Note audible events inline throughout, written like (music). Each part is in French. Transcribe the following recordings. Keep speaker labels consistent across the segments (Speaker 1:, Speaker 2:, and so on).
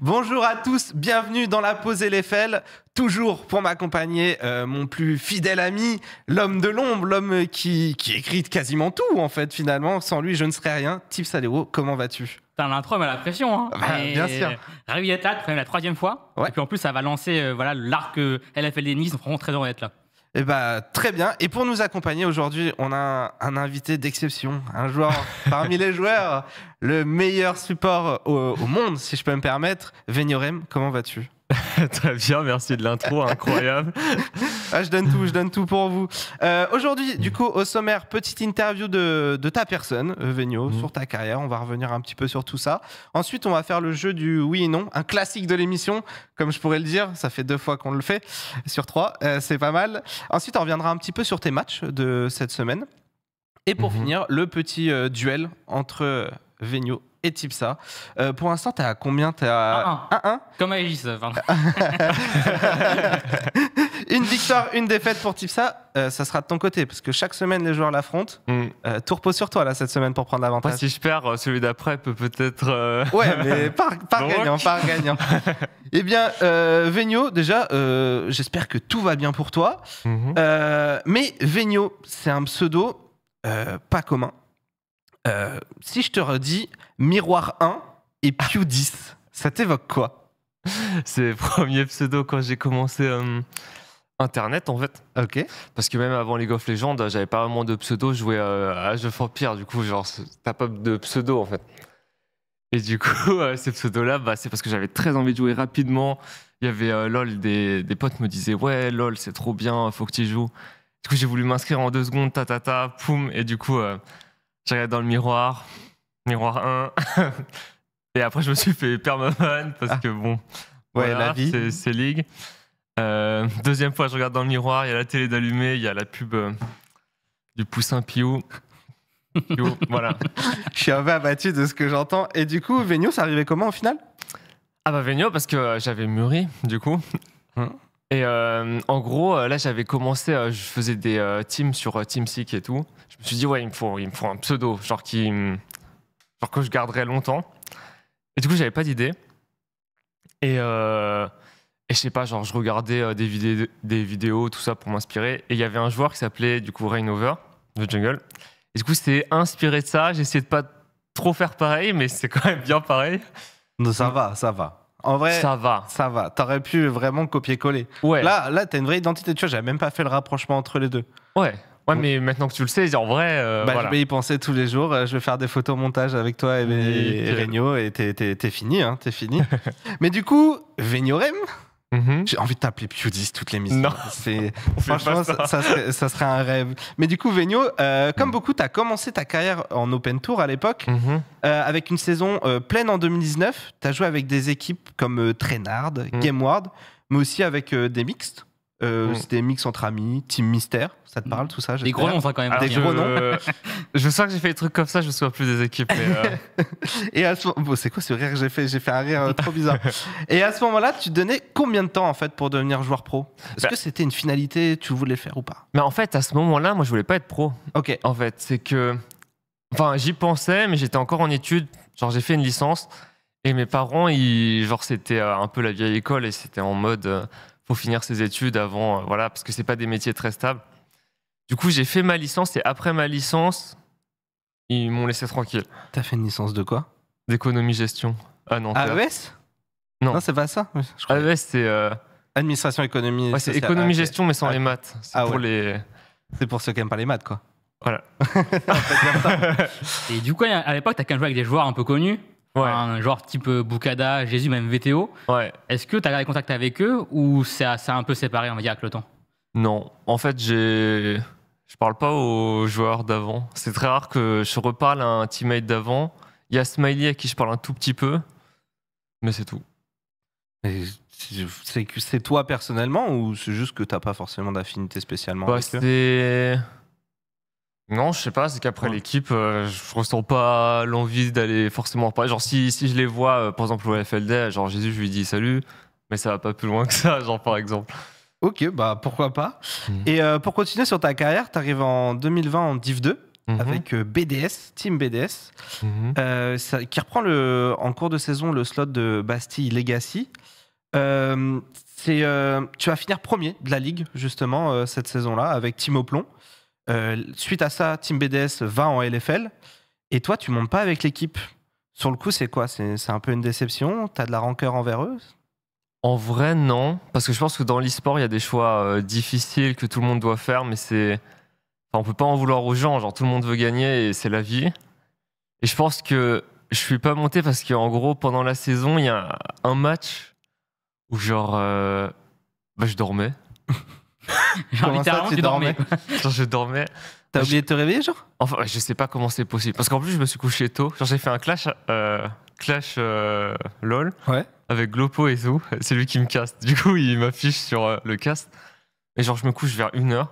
Speaker 1: Bonjour à tous, bienvenue dans la pause LFL. Toujours pour m'accompagner, euh, mon plus fidèle ami, l'homme de l'ombre, l'homme qui, qui écrit quasiment tout en fait finalement. Sans lui, je ne serais rien. Tip Salero, comment vas-tu
Speaker 2: T'as l'intro, mais la pression. Hein. Bah, bien sûr. Ravi d'être là, la troisième fois. Et puis en plus, ça va lancer euh, voilà l'arc euh, LFL Nice. vraiment très heureux d'être là.
Speaker 1: Eh bah, très bien. Et pour nous accompagner aujourd'hui, on a un, invité d'exception, un joueur (laughs) parmi les joueurs, le meilleur support au, monde, si je peux me permettre. Véniorem, comment vas-tu (laughs) Très bien, merci de l'intro, incroyable. ah, je donne tout, je donne tout pour vous. Euh, aujourd'hui, du coup, au sommaire, petite interview de, ta personne, euh, Vénio mhm. sur ta carrière. On va revenir un petit peu sur tout ça. Ensuite, on va faire le jeu du oui et non, un classique de l'émission, comme je pourrais le dire. Ça fait deux fois qu'on le fait, sur trois, euh, c'est pas mal. Ensuite, on reviendra un petit peu sur tes matchs de cette semaine. Et pour mhm. finir, le petit duel entre Vénio et Tipsa. Euh, pour l'instant, t'es à combien T'es à
Speaker 2: 1-1. Comme Aegis, pardon. (laughs)
Speaker 1: une victoire, une défaite pour Tipsa, ça. Euh, ça sera de ton côté, parce que chaque semaine, les joueurs l'affrontent. Mm. Euh, tout repose sur toi, là, cette semaine, pour prendre l'avantage. si je perds, euh, celui d'après peut peut-être... Ouais, mais par, (laughs) gagnant, par gagnant. eh bien, Vegno, déjà, j'espère que tout va bien pour toi. Mhm. mais Vegno, c'est un pseudo pas commun. si je te redis Miroir 1 et Pew 10. Ça t'évoque quoi C'est le premier pseudo quand j'ai commencé euh,
Speaker 3: Internet en fait. Ok. Parce que même avant League of Legends, j'avais pas vraiment de pseudo, je jouais euh, à Age of Empires, du coup, genre, t'as pas de pseudo en fait. Et du coup, (laughs) euh, ces pseudos-là, bah, c'est parce que j'avais très envie de jouer rapidement. Il y avait LOL, des, des, potes me disaient Ouais, LOL, c'est trop bien, faut que tu joues. Du coup, j'ai voulu m'inscrire en deux secondes, ta ta ta, poum. Et du coup, j'arrive dans le miroir, Miroir 1. (laughs) et après, je me suis fait permanent, parce ah. que bon. Ouais, la vie. C'est Ligue. Euh, deuxième fois, je regarde dans le miroir, il y a la télé d'allumée, il y a la pub euh,
Speaker 1: du Poussin Piou. Piou (laughs) voilà. Je suis un peu abattu de ce que j'entends. Et du coup, Vénio, ça arrivait comment au final
Speaker 3: Ah bah Vénio, parce que euh, j'avais mûri, du coup. Hein et en gros, là, j'avais commencé, je faisais des teams sur Team TeamSeek et tout. Je me suis dit, ouais, il me faut, il me faut un pseudo, genre qui que je garderais longtemps. Et du coup, j'avais pas d'idée. Et, euh, je sais pas, genre je regardais euh, des, vidéos, des vidéos, tout ça pour m'inspirer. Et il y avait un joueur qui s'appelait du coup over The Jungle. Et du coup, c'était
Speaker 1: inspiré de ça. J'essayais de pas trop faire pareil, mais c'est quand même bien pareil. Non, ça va, ça va. En vrai, ça va. Ça va. T'aurais pu vraiment copier-coller. Ouais. Là, là t'as une vraie identité. Tu vois, j'avais même pas fait le rapprochement entre les deux. Ouais. Ouais, mais maintenant que tu le sais, en vrai. Euh, bah, Je vais y penser tous les jours. Euh, je vais faire des photos montage avec toi et, et, et Regno et t'es fini, hein, t'es fini. (laughs) mais du coup, Vignorem mhm. J'ai envie de t'appeler Pudis toutes les missions. (laughs) Franchement, ça. Ça, serait, ça. serait, un rêve. Mais du coup, vegno euh, comme mm. beaucoup, t'as commencé ta carrière en Open Tour à l'époque, mhm. avec une saison pleine en 2019. T'as joué avec des équipes comme Trainard, mm. Gameward, mais aussi avec des mixtes. Euh, mm. C'était mix entre amis, Team Mystère, ça te parle tout ça Des gros noms, ça, quand même. des gros noms. Euh, je sens que j'ai fait des trucs comme ça, je me souviens plus des équipes. Euh. (laughs) et à ce moment, c'est quoi ce rire que j'ai fait J'ai fait un rire euh, trop bizarre. (laughs) et à ce moment-là, tu donnais combien de temps en fait pour devenir joueur pro Est-ce bah que c'était une finalité Tu voulais faire ou pas Mais en fait, à ce moment-là, moi, je voulais pas être pro. Ok. En fait, c'est que,
Speaker 3: enfin, j'y pensais, mais j'étais encore en études. Genre, j'ai fait une licence et mes parents, ils, genre, c'était un peu la vieille école et c'était en mode finir ses études avant, euh, voilà, parce que c'est pas des métiers très stables. Du coup, j'ai fait ma licence et après ma licence,
Speaker 1: ils m'ont laissé tranquille. T'as fait une licence de quoi D'économie gestion à Nanterre. AES Non, non c'est pas ça. AES, e c'est euh, administration économie. Ouais, c'est économie ah, gestion,
Speaker 3: mais
Speaker 2: sans ah. les maths. C'est ah pour les. C'est pour ceux qui aiment pas les maths, quoi. Voilà. (laughs) et du coup, à l'époque, t'as quand même joué avec des joueurs un peu connus un joueur type euh, Bukada, Jésus, même VTO. Ouais. Est-ce que tu as gardé contact avec eux ou ça un peu séparé, on va dire, avec le temps
Speaker 3: Non. En fait, j'ai. Je parle pas aux joueurs d'avant. C'est très rare que je reparle à un teammate d'avant. Il y a Smiley à qui je parle un tout petit peu, mais
Speaker 1: c'est tout. C'est toi personnellement ou c'est juste que tu n'as pas forcément d'affinité spécialement bah,
Speaker 3: avec eux
Speaker 1: non, je sais pas, c'est qu'après l'équipe,
Speaker 3: je euh, je ressens pas l'envie d'aller forcément reparler. Genre, si, si je les vois, euh, par exemple, au FLD, genre Jésus, je lui dis salut, mais ça va pas plus loin que ça, (laughs) genre par exemple. Ok, bah pourquoi
Speaker 1: pas. Hmm. Et euh, pour continuer sur ta carrière, tu arrives en 2020 en Div 2 mhm. avec BDS, Team BDS, mhm. qui reprend le, en cours de saison le slot de Bastille Legacy. tu vas finir premier de la ligue, justement, cette saison-là, avec Timo Oplon. Euh, suite à ça, Team BDS va en LFL. Et toi, tu montes pas avec l'équipe. Sur le coup, c'est quoi C'est un peu une déception T'as de la rancœur envers eux En vrai, non. Parce que je pense que dans l'e-sport, il y a des choix euh,
Speaker 3: difficiles que tout le monde doit faire, mais c'est. Enfin, on peut pas en vouloir aux gens. Genre, tout le monde veut gagner et c'est la vie. Et je pense que je suis pas monté parce qu'en gros, pendant la saison, il y a un match où, genre, euh, bah, je dormais. (laughs)
Speaker 2: genre, (laughs) littéralement, tu, dormais.
Speaker 3: genre, je dormais. T'as bah, oublié de te réveiller, genre Enfin, je sais pas comment c'est possible. Parce qu'en plus, je me suis couché tôt. Genre, j'ai fait un clash, euh, clash euh, LOL ouais. avec Glopo et tout. C'est lui qui me caste. Du coup, il m'affiche sur euh, le cast. Et genre, je me couche vers 1h.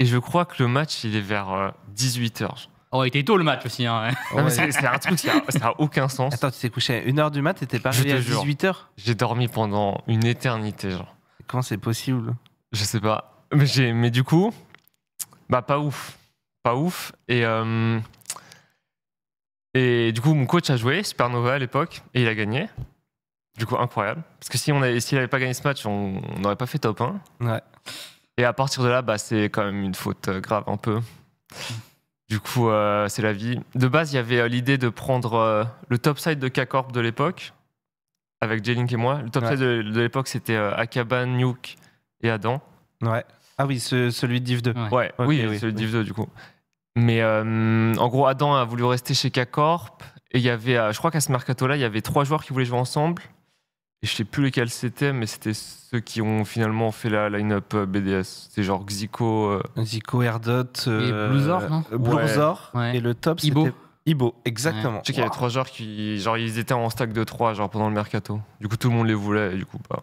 Speaker 3: Et je crois que le match, il est vers 18h.
Speaker 2: Oh, il était tôt le match aussi. Hein, ah, C'est un truc,
Speaker 3: ça n'a aucun sens. Attends, tu t'es couché à 1h du mat, t'étais pas arrivé à 18h J'ai dormi pendant une éternité, genre. Comment c'est possible je sais pas. Mais, j'ai, mais du coup, bah, pas ouf. Pas ouf. Et, euh, et du coup, mon coach a joué, Supernova à l'époque, et il a gagné. Du coup, incroyable. Parce que si on avait, s'il n'avait pas gagné ce match, on n'aurait pas fait top 1. Ouais. Et à partir de là, bah, c'est quand même une faute euh, grave, un peu. Du coup, euh, c'est la vie. De base, il y avait l'idée de prendre le top side de K-Corp de l'époque, avec J-Link et moi. Le top side de, de l'époque, c'était Akaban, Nuke et Adam. Ouais. Ah oui, celui de Div 2. Ouais, oui, oui, celui de Div 2 du coup. Mais euh, en gros, Adam a voulu rester chez K-Corp. Et il y avait, euh, je crois qu'à ce mercato-là, il y avait trois joueurs qui voulaient jouer ensemble. Et je sais plus lesquels c'était, mais c'était ceux qui ont finalement fait la line-up euh, BDS. C'est genre Xico. Xico, Zico, Et
Speaker 1: Et le top, c'était. Ibo. Ibo,
Speaker 3: exactement. Je sais qu'il y avait trois joueurs qui. Genre, ils étaient en stack de trois, genre pendant le
Speaker 2: mercato. Du coup, tout le monde les voulait. Et du coup, bah.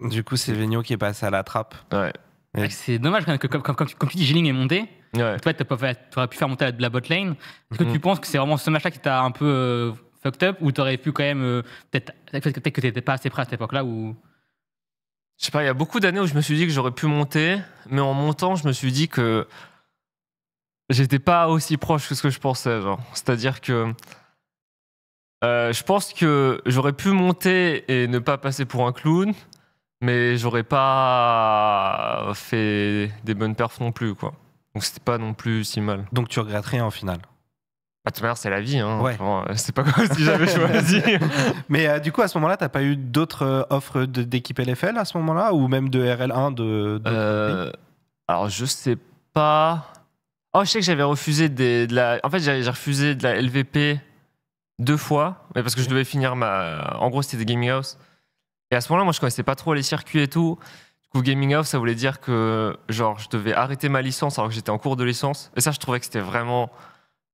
Speaker 2: Du coup, c'est Vigno qui est passé à la trappe. C'est dommage quand même que, comme, tu dis, est monté. Toi, tu aurais pu faire monter la bot lane. Est-ce que mm-hmm. tu penses que c'est vraiment ce match-là qui t'a un peu euh, fucked up ou t'aurais pu quand même. Euh, peut-être que que t'étais pas assez prêt à cette époque-là ou. Je sais pas, il y a beaucoup d'années où je me suis dit que j'aurais pu
Speaker 3: monter, mais en montant, je me suis dit que j'étais pas aussi proche que ce que je pensais. C'est-à-dire que euh, je pense que j'aurais pu monter et ne pas passer pour un clown, mais j'aurais pas fait des bonnes perfs non plus, quoi. Donc c'était pas non plus si mal. Donc tu regrettes rien en final bah, de toute manière, c'est la vie. Hein. Euh, c'est pas comme si j'avais choisi. (laughs) Mais euh, du
Speaker 1: coup, à ce moment-là, t'as pas eu d'autres euh, offres d'équipe LFL à ce moment-là Ou même de RL1 de, Alors, je sais pas. Oh, je sais que j'avais refusé de la.
Speaker 3: En fait, j'ai refusé de la LVP deux fois, mais parce que je devais finir ma. En gros, c'était des gaming house. Et à ce moment-là, moi, je connaissais pas trop les circuits et tout. Du coup, gaming off, ça voulait dire que, genre, je devais arrêter ma licence alors que j'étais en cours de licence. Et ça, je trouvais que c'était vraiment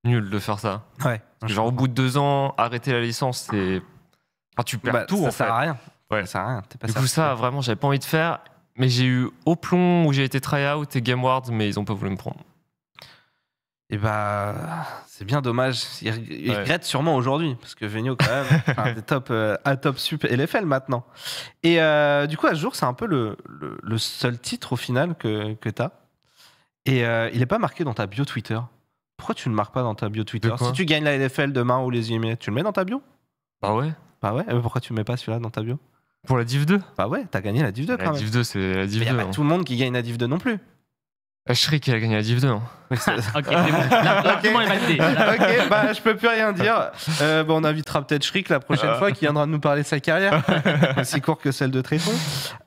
Speaker 3: nul de faire ça. Ouais. genre, au bout de deux ans, arrêter la licence, c'est. Enfin, tu perds bah, tout, ça sert À rien. Ouais. Ça sert à rien. du coup, ça, vraiment, j'avais pas envie de faire. Mais j'ai eu au plomb
Speaker 1: où j'ai été try-out et Game Ward, mais ils ont pas voulu me prendre et eh bah c'est bien dommage. Il, regrette sûrement aujourd'hui parce que Vénio quand même un (laughs) top euh, à top sup LFL maintenant. Et euh, du coup à jour c'est un peu le, seul titre au final que que t'as et euh, il est pas marqué dans ta bio Twitter. Pourquoi tu ne marques pas dans ta bio Twitter Si tu gagnes la LFL demain ou les IME, tu le mets dans ta bio Bah ouais. Bah ouais. pourquoi tu mets pas celui-là dans ta bio Pour la Div 2 Bah ouais, t'as gagné la Div 2 bah, quand la Div 2 c'est la Div Y a pas hein. tout le monde qui gagne la Div 2 non plus. Shrik il a gagné la Div 2. Hein. (laughs) ok, c'est bon. (laughs) ok, bah, je peux plus rien dire. Euh, bon, on invitera peut-être Shrik la prochaine euh. fois qui viendra nous parler de sa carrière, (laughs) aussi courte que celle de tréfonds.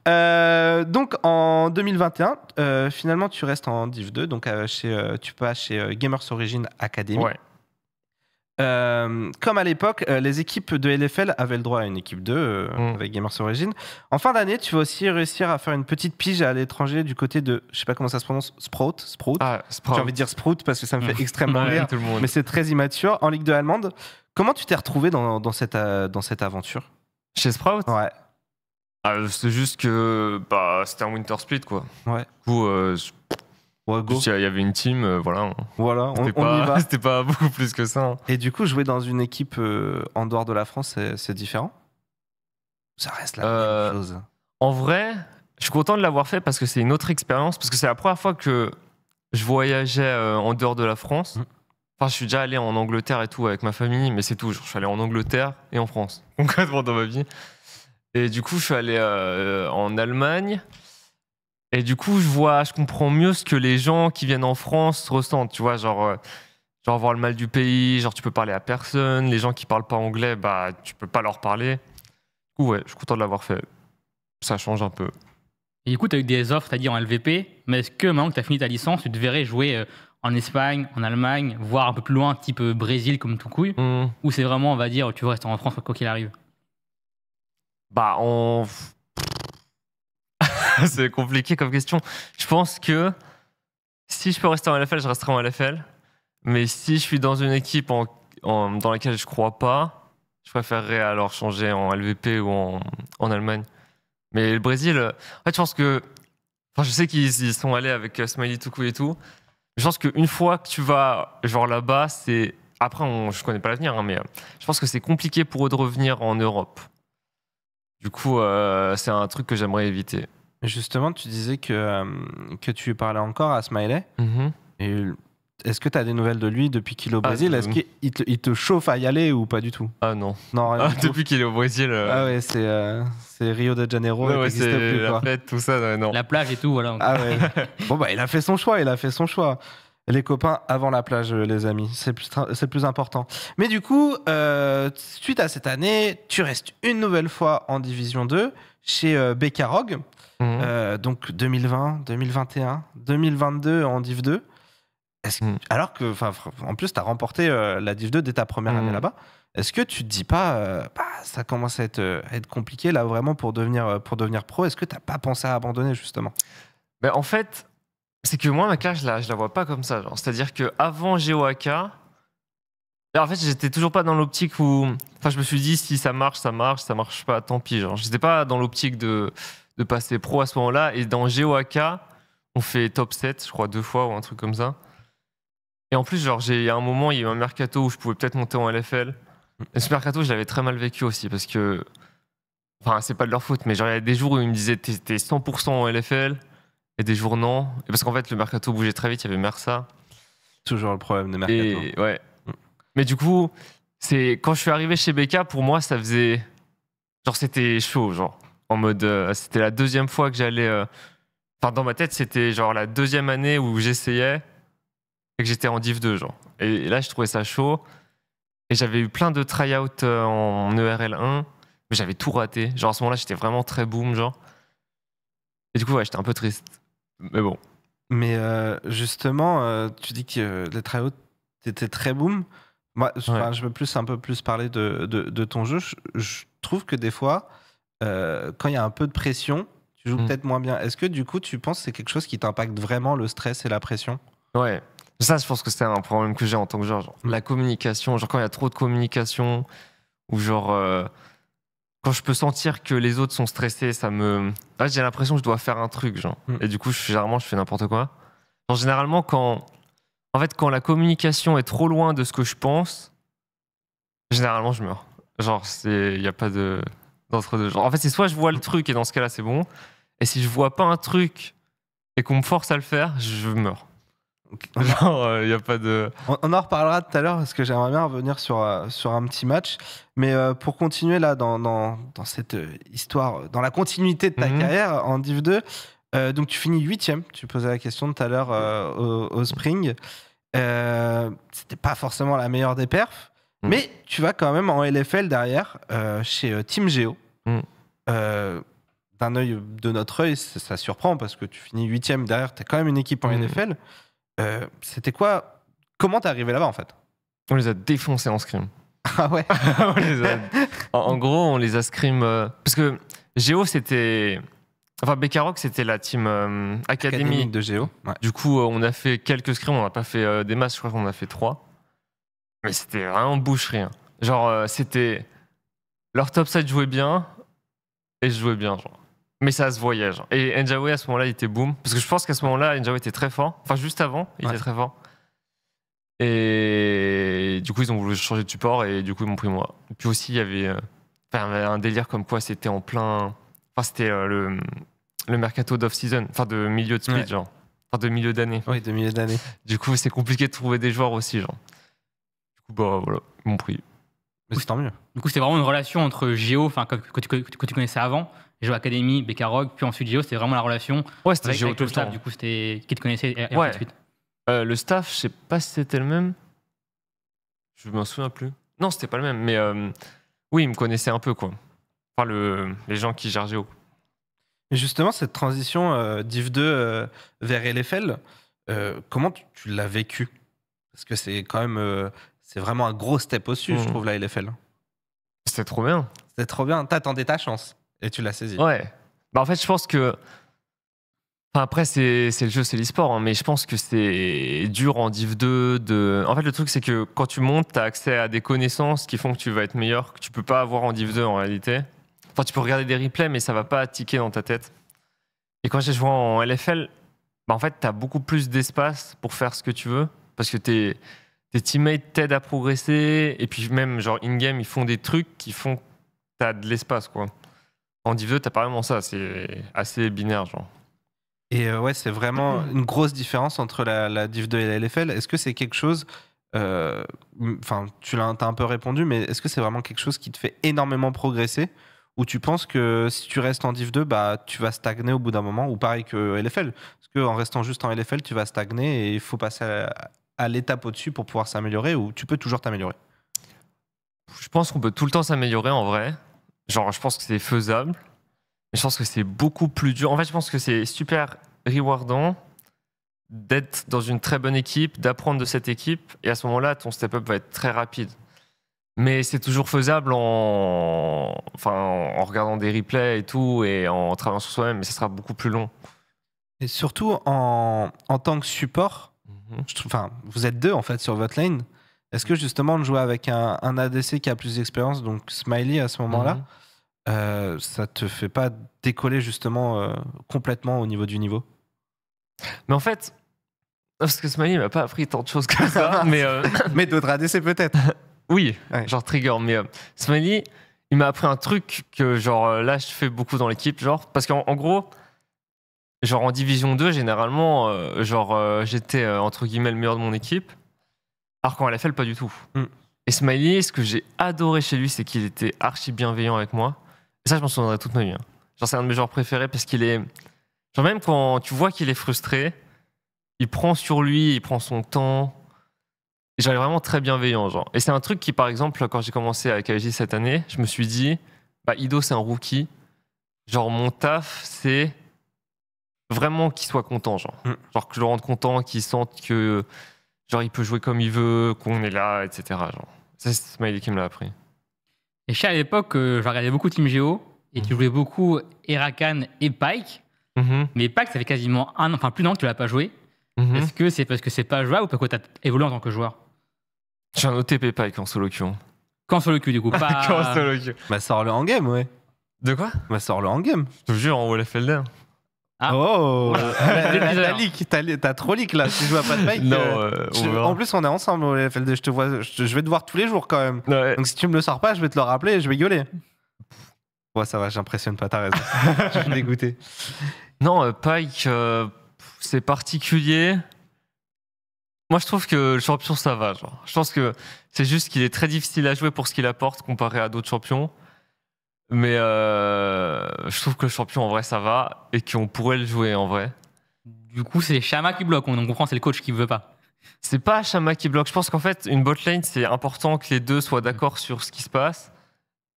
Speaker 1: Euh, donc, en 2021, finalement, tu restes en Div 2, donc chez, tu passes chez Gamers Origin Academy. Euh, comme à l'époque, euh, les équipes de LFL avaient le droit à une équipe 2 euh, mm. avec Gamers Origin. En fin d'année, tu vas aussi réussir à faire une petite pige à l'étranger du côté de, je sais pas comment ça se prononce, Sprout. Sprout. Ah, Sprout. J'ai envie de dire Sprout parce que ça me fait mm. extrêmement le monde. mais c'est très immature. En Ligue 2 allemande, comment tu t'es retrouvé dans, cette, dans cette aventure Chez Sprout Ouais.
Speaker 3: Ah, c'est juste que bah, c'était un winter split quoi.
Speaker 1: Ouais. Du coup, je Ouais, Il y avait une team, voilà. Euh, voilà, on, (laughs) C'était pas beaucoup plus que ça. Hein. Et du coup, jouer dans une équipe euh, en dehors de la France, c'est, c'est différent Ça reste la même euh, chose. En vrai, je suis content de l'avoir fait parce que c'est une autre
Speaker 3: expérience, parce que c'est la première fois que je voyageais en dehors de la France. Mmh. Enfin, je suis déjà allé en Angleterre et tout avec ma famille, mais c'est tout. je suis allé en Angleterre et en France, (laughs) concrètement dans ma vie. Et du coup, je suis allé en Allemagne. Et du coup, je vois, je comprends mieux ce que les gens qui viennent en France ressentent, tu vois, genre, euh, genre voir le mal du pays, genre tu peux parler à personne, les gens qui parlent pas anglais, bah tu peux pas leur parler. Du coup, ouais, je suis content de l'avoir fait. Ça change un peu.
Speaker 2: Et du coup, tu as eu des offres, tu as dit en LVP, mais est-ce que maintenant que tu as fini ta licence, tu devrais jouer euh, en Espagne, en Allemagne, voire un peu plus loin, type euh, Brésil comme tout couille mmh. Ou c'est vraiment, on va dire, tu veux rester en France quoi qu'il arrive
Speaker 3: Bah, on (laughs) c'est compliqué comme question. Je pense que si je peux rester en LFL, je resterai en LFL. Mais si je suis dans une équipe en, dans laquelle je crois pas, je préférerais alors changer en LVP ou en, en Allemagne. Mais le Brésil, en fait, je pense que. Enfin, je sais qu'ils sont allés avec euh, Smiley Tuku et tout. Je pense qu'une fois que tu vas genre là-bas, c'est. Après, je connais pas l'avenir, hein, mais euh, je pense que c'est compliqué pour eux de revenir en Europe. Du coup, euh, c'est un truc que j'aimerais éviter.
Speaker 1: Justement, tu disais que, euh, que tu parlais encore à Smiley. Mhm. Est-ce que tu as des nouvelles de lui depuis qu'il est au ah, Brésil Est-ce qu'il te, chauffe à y aller ou pas du tout Ah non. Ah, depuis qu'il est au Brésil. Euh. Ah ouais, euh, c'est Rio de Janeiro. la
Speaker 2: ça. La plage et tout, Ah ouais.
Speaker 1: (laughs) bon, bah, il a fait son choix, il a fait son choix. Les copains avant la plage, les amis, c'est plus, plus important. Mais du coup, suite à cette année, tu restes une nouvelle fois en Division 2 chez Becarog, Mhm. Euh, donc 2020, 2021, 2022 en Div 2. Mhm. Alors que, en plus, tu as remporté euh, la Div 2 dès ta première année mhm. là-bas. Est-ce que tu te dis pas, euh, bah, ça commence à être, compliqué là vraiment pour devenir, pour devenir pro Est-ce que tu n'as pas pensé à abandonner justement ben, En fait, c'est que moi, ma classe, je la, je la vois pas comme ça. C'est-à-dire qu'avant GOAK,
Speaker 3: ben, en fait, j'étais toujours pas dans l'optique où. Enfin, je me suis dit, si ça marche, ça marche, ça marche pas, tant pis. Je n'étais pas dans l'optique de de passer pro à ce moment-là. Et dans GOAK, on fait top 7, je crois, deux fois ou un truc comme ça. Et en plus, genre, j'ai un moment, il y a eu un mercato où je pouvais peut-être monter en LFL. Et ce mercato, je l'avais très mal vécu aussi parce que. Enfin, c'est pas de leur faute, mais il y a des jours où ils me disaient t'es 100% en LFL et des jours non. Et parce qu'en fait, le mercato bougeait très vite, il y avait Mersa. Toujours le problème de mercato. ouais. Mais du coup, c'est quand je suis arrivé chez BK, pour moi, ça faisait. Genre, c'était chaud, genre en mode euh, c'était la deuxième fois que j'allais euh, enfin dans ma tête c'était genre la deuxième année où j'essayais et que j'étais en div 2 genre et, là je trouvais ça chaud et j'avais eu plein de try-out euh, en, ERL e 1 mais j'avais tout raté genre à ce moment-là j'étais vraiment très boom genre et du coup ouais j'étais un peu triste mais bon
Speaker 1: mais justement tu dis que les try étaient très boom moi je veux plus un peu plus parler de, ton jeu je trouve que des fois euh, quand il y a un peu de pression, tu joues mm. peut-être moins bien. Est-ce que du coup, tu penses que c'est quelque chose qui t'impacte vraiment le stress et la pression
Speaker 3: Ouais. Ça, je pense que c'est un problème que j'ai en tant que joueur. Genre, mm. la communication, genre quand il y a trop de communication, ou genre euh, quand je peux sentir que les autres sont stressés, ça me. j'ai l'impression que je dois faire un truc, genre. Mm. Et du coup, je, généralement, je fais n'importe quoi. Genre, généralement, quand. En fait, quand la communication est trop loin de ce que je pense, généralement, je meurs. Genre, il n'y a pas de en fait, c'est soit je vois le truc et dans ce cas-là, c'est bon. Et si je vois pas un truc et qu'on me force à le faire, je meurs. il euh, y a pas de.
Speaker 1: On, en reparlera tout à l'heure parce que j'aimerais bien revenir sur, euh, sur un petit match. Mais euh, pour continuer là dans, dans, dans cette histoire, dans la continuité de ta mhm. carrière en Div 2, donc tu finis 8 Tu posais la question tout à l'heure au, au, Spring. C'était pas forcément la meilleure des perfs. Mm. Mais tu vas quand même en LFL derrière, euh, chez euh, Team Geo. Mm. Euh, d'un œil de notre œil, ça, surprend parce que tu finis huitième derrière, tu as quand même une équipe en LFL. Mm. NFL. c'était quoi Comment t'es arrivé là-bas en fait On les a défoncés en scrim. (laughs) Ah ouais (laughs) en, gros, on les a scrim.
Speaker 3: Parce que Géo, c'était. Enfin, Bekarok, c'était la team académique Académie. de Géo. Du coup, on a fait quelques scrims, on n'a pas fait des masses, je crois qu'on a fait trois. Mais c'était vraiment boucherie. rien Genre, euh, c'était. Leur top side jouait bien, et je jouais bien, genre. Mais ça se voyait, genre. Et Njaoui, à ce moment-là, il était boom. Parce que je pense qu'à ce moment-là, Njaoui était très fort. Enfin, juste avant, il était très fort. Et du coup, ils ont voulu changer de support, et du coup, ils m'ont pris moi. Et puis aussi, il y avait euh, enfin, un délire comme quoi c'était en plein. Enfin, c'était euh, le, le mercato d'off-season, enfin, de milieu de split, genre. Enfin, de milieu d'année. Oui, milieu d'année Du coup, c'est compliqué de trouver des joueurs aussi, genre bah voilà, mon prix. Mais c'est tant mieux.
Speaker 2: Du coup, c'était vraiment une relation entre Géo, enfin, que, tu connaissais avant, Géo Academy, Bekarog, puis ensuite Géo, c'était vraiment la relation. Ouais, c'était Géo tout le staff, du coup, c'était qui te connaissait
Speaker 3: euh, le staff, je sais pas si c'était le même. Je m'en souviens plus. Non, c'était pas le même, mais euh, oui, ils me connaissaient un peu, quoi. Enfin, le, les gens qui gèrent Géo.
Speaker 1: justement, cette transition euh, d'IF2 euh, vers LFL, comment tu l'as vécu Parce que c'est quand même c'est vraiment un gros step au-dessus, je mmh. trouve, la LFL. C'était trop bien. C'était trop bien. T'attendais ta chance et tu l'as saisi. Ouais. Bah, en fait, je pense que. Enfin, après, c'est
Speaker 3: le jeu, c'est l'e-sport, hein, mais je pense que c'est dur en Div 2. De... En fait, le truc, c'est que quand tu montes, t'as accès à des connaissances qui font que tu vas être meilleur, que tu peux pas avoir en Div 2 en réalité. Enfin, tu peux regarder des replays, mais ça va pas tiquer dans ta tête. Et quand j'ai joué en LFL, bah, en fait, tu beaucoup plus d'espace pour faire ce que tu veux, parce que t'es tes teammates t'aident à progresser. Et puis même, genre, in-game, ils font des trucs qui font que t'as de l'espace, quoi.
Speaker 1: En Div 2, t'as pas vraiment ça. C'est assez binaire, genre. Et euh, ouais, c'est vraiment (clears throat) une grosse différence entre la, la Div 2 et la LFL. Est-ce que c'est quelque chose. Euh, enfin, tu l'as un peu répondu, mais est-ce que c'est vraiment quelque chose qui te fait énormément progresser Ou tu penses que si tu restes en Div 2, bah, tu vas stagner au bout d'un moment Ou pareil que LFL Parce qu'en restant juste en LFL, tu vas stagner et il faut passer à, à l'étape au-dessus pour pouvoir s'améliorer ou tu peux toujours t'améliorer Je pense qu'on peut tout le temps s'améliorer en vrai. Genre, je pense
Speaker 3: que c'est faisable. je pense que c'est beaucoup plus dur. En fait, je pense que c'est super rewardant d'être dans une très bonne équipe, d'apprendre de cette équipe. Et à ce moment-là, ton step-up va être très rapide. Mais c'est toujours faisable en... Enfin, en regardant des replays et tout, et en travaillant sur soi-même, mais ça sera beaucoup plus long.
Speaker 1: Et surtout, en tant que support, enfin, vous êtes deux en fait sur votre lane. Est-ce que justement de jouer avec un, ADC qui a plus d'expérience, donc Smiley à ce moment-là, mhm. euh, ça te fait pas décoller justement euh, complètement au niveau du niveau Mais en fait, parce que Smiley m'a pas appris tant de choses que ça, mais euh, (laughs) mais d'autres
Speaker 3: ADC peut-être. (laughs) oui, genre Trigger, mais Smiley, il m'a appris un truc que genre là je fais beaucoup dans l'équipe, genre parce qu'en gros genre en division 2, généralement, euh, genre euh, j'étais euh, entre guillemets le meilleur de mon équipe, alors qu'en LFL, pas du tout. Mm. Et Smiley, ce que j'ai adoré chez lui, c'est qu'il était archi bienveillant avec moi. Et ça, je m'en souviendrai toute ma vie. Hein. Genre, c'est un de mes joueurs préférés parce qu'il est. Genre, même quand tu vois qu'il est frustré, il prend sur lui, il prend son temps. Et genre, il est vraiment très bienveillant. Genre. Et c'est un truc qui, par exemple, quand j'ai commencé avec AJ cette année, je me suis dit, bah, Ido, c'est un rookie. Genre, mon taf, c'est vraiment qu'il soit content, genre. Mm. Genre que je le rende content, qu'il sente que genre il peut jouer comme il veut, qu'on est là,
Speaker 2: etc. Genre. Ça, c'est Smiley qui me l'a appris. Et chez à l'époque, euh, je regardais beaucoup Team Geo et tu mm. jouais beaucoup Erakan et Pike. Mm-hmm. Mais Pike, ça fait quasiment un an, enfin plus d'un an que tu l'as pas joué. Mm-hmm. Est-ce que c'est parce que c'est pas jouable ou parce que tu as évolué en tant que joueur
Speaker 1: J'ai un OTP Pike en solo queue. Hein. quand solo queue, du coup
Speaker 2: (laughs) pas... Quand solo
Speaker 1: queue. Bah, le en game, ouais. De quoi Bah, sors-le en game. Je te jure, en WLFLD. Ah. Oh, (laughs) t'as trop leak là, tu joues à pas de Non, euh, euh, en plus, on est ensemble je te vois, je, vais te voir tous les jours quand même. Donc si tu me le sors pas, je vais te le rappeler et je vais gueuler. Ouais, ça va, j'impressionne pas, ta raison. (laughs) je suis dégoûté. Non, euh, Pike,
Speaker 3: c'est particulier. Moi, je trouve que le champion, ça va. Je pense que c'est juste qu'il est très difficile à jouer pour ce qu'il apporte comparé à d'autres champions. Mais euh, je trouve que le champion, en vrai, ça va et qu'on pourrait le jouer en vrai. Du coup, c'est Shama qui bloque. On comprend, c'est le coach qui veut pas. C'est pas Shama qui bloque. Je pense qu'en fait, une botlane, c'est important que les deux soient d'accord mm. sur ce qui se passe.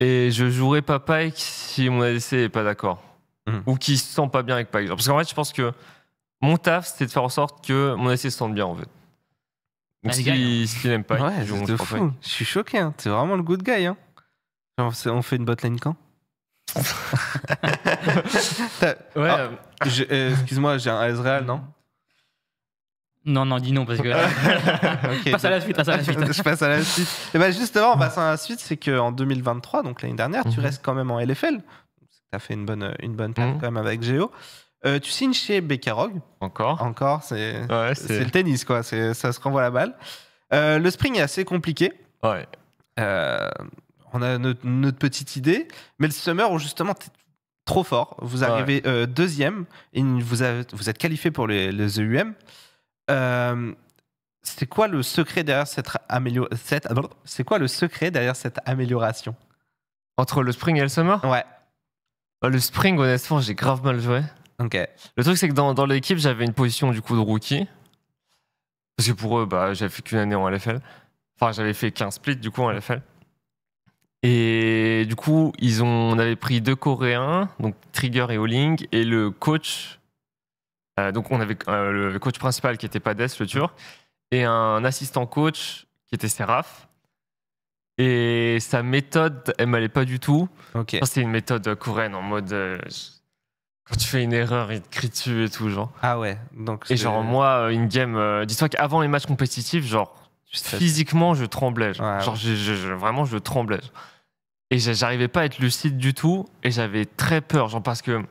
Speaker 3: Et je jouerai pas Pike si mon ADC est pas d'accord. Mm. Ou qui se sent pas bien avec Pike. Parce qu'en fait, je pense que mon taf, c'est de faire en sorte que mon ADC se sente bien en fait.
Speaker 1: Donc, ah, s'il
Speaker 3: n'aime pas, je, je
Speaker 1: suis choqué. Hein. T'es vraiment le good guy. Hein. On fait une botlane quand (laughs) ouais. Ah, euh, euh, excuse-moi, j'ai un Ezreal, non non, non, dis non, parce que. (laughs) okay, passe à la suite, passe à la suite. (laughs) je passe à la suite. Et eh ben justement, en passant à la suite, c'est qu'en 2023, donc l'année dernière, tu mhm. restes quand même en LFL. Tu as fait une bonne, une bonne paire mhm. quand même avec Géo. Euh, tu signes chez Bekarog. Encore. Encore, c'est ouais, le tennis, quoi. Ça se renvoie la balle. le spring est assez compliqué. Ouais. Euh, on a notre, petite idée, mais le summer justement justement trop fort, vous arrivez euh, deuxième, et vous, êtes qualifié pour les, e EUM. c'est quoi le secret derrière cette amélioration ah, C'est quoi le secret derrière cette amélioration Entre le spring et le summer Ouais.
Speaker 3: Oh, le spring, honnêtement, j'ai grave mal joué. Ok. Le truc, c'est que dans, l'équipe, j'avais une position du coup de rookie. Parce que pour eux, bah, j'avais fait qu'une année en LFL. Enfin, j'avais fait qu'un split du coup en LFL. Et du coup, ils ont, on avait pris deux Coréens, donc Trigger et Oling, et le coach. Euh, donc, on avait euh, le coach principal qui était Pades, le Turc, et un assistant coach qui était Seraph. Et sa méthode, elle m'allait pas du tout. Okay. C'était une méthode coréenne en mode. Euh, quand tu fais une erreur, il te crie dessus et tout, genre. Ah ouais. Donc et genre, moi, une game. Dis-toi qu'avant les matchs compétitifs, genre, physiquement, je tremblais. Genre, je, je, vraiment, je tremblais. Et j'arrivais pas à être lucide du tout. Et j'avais très peur. Genre, parce que, tu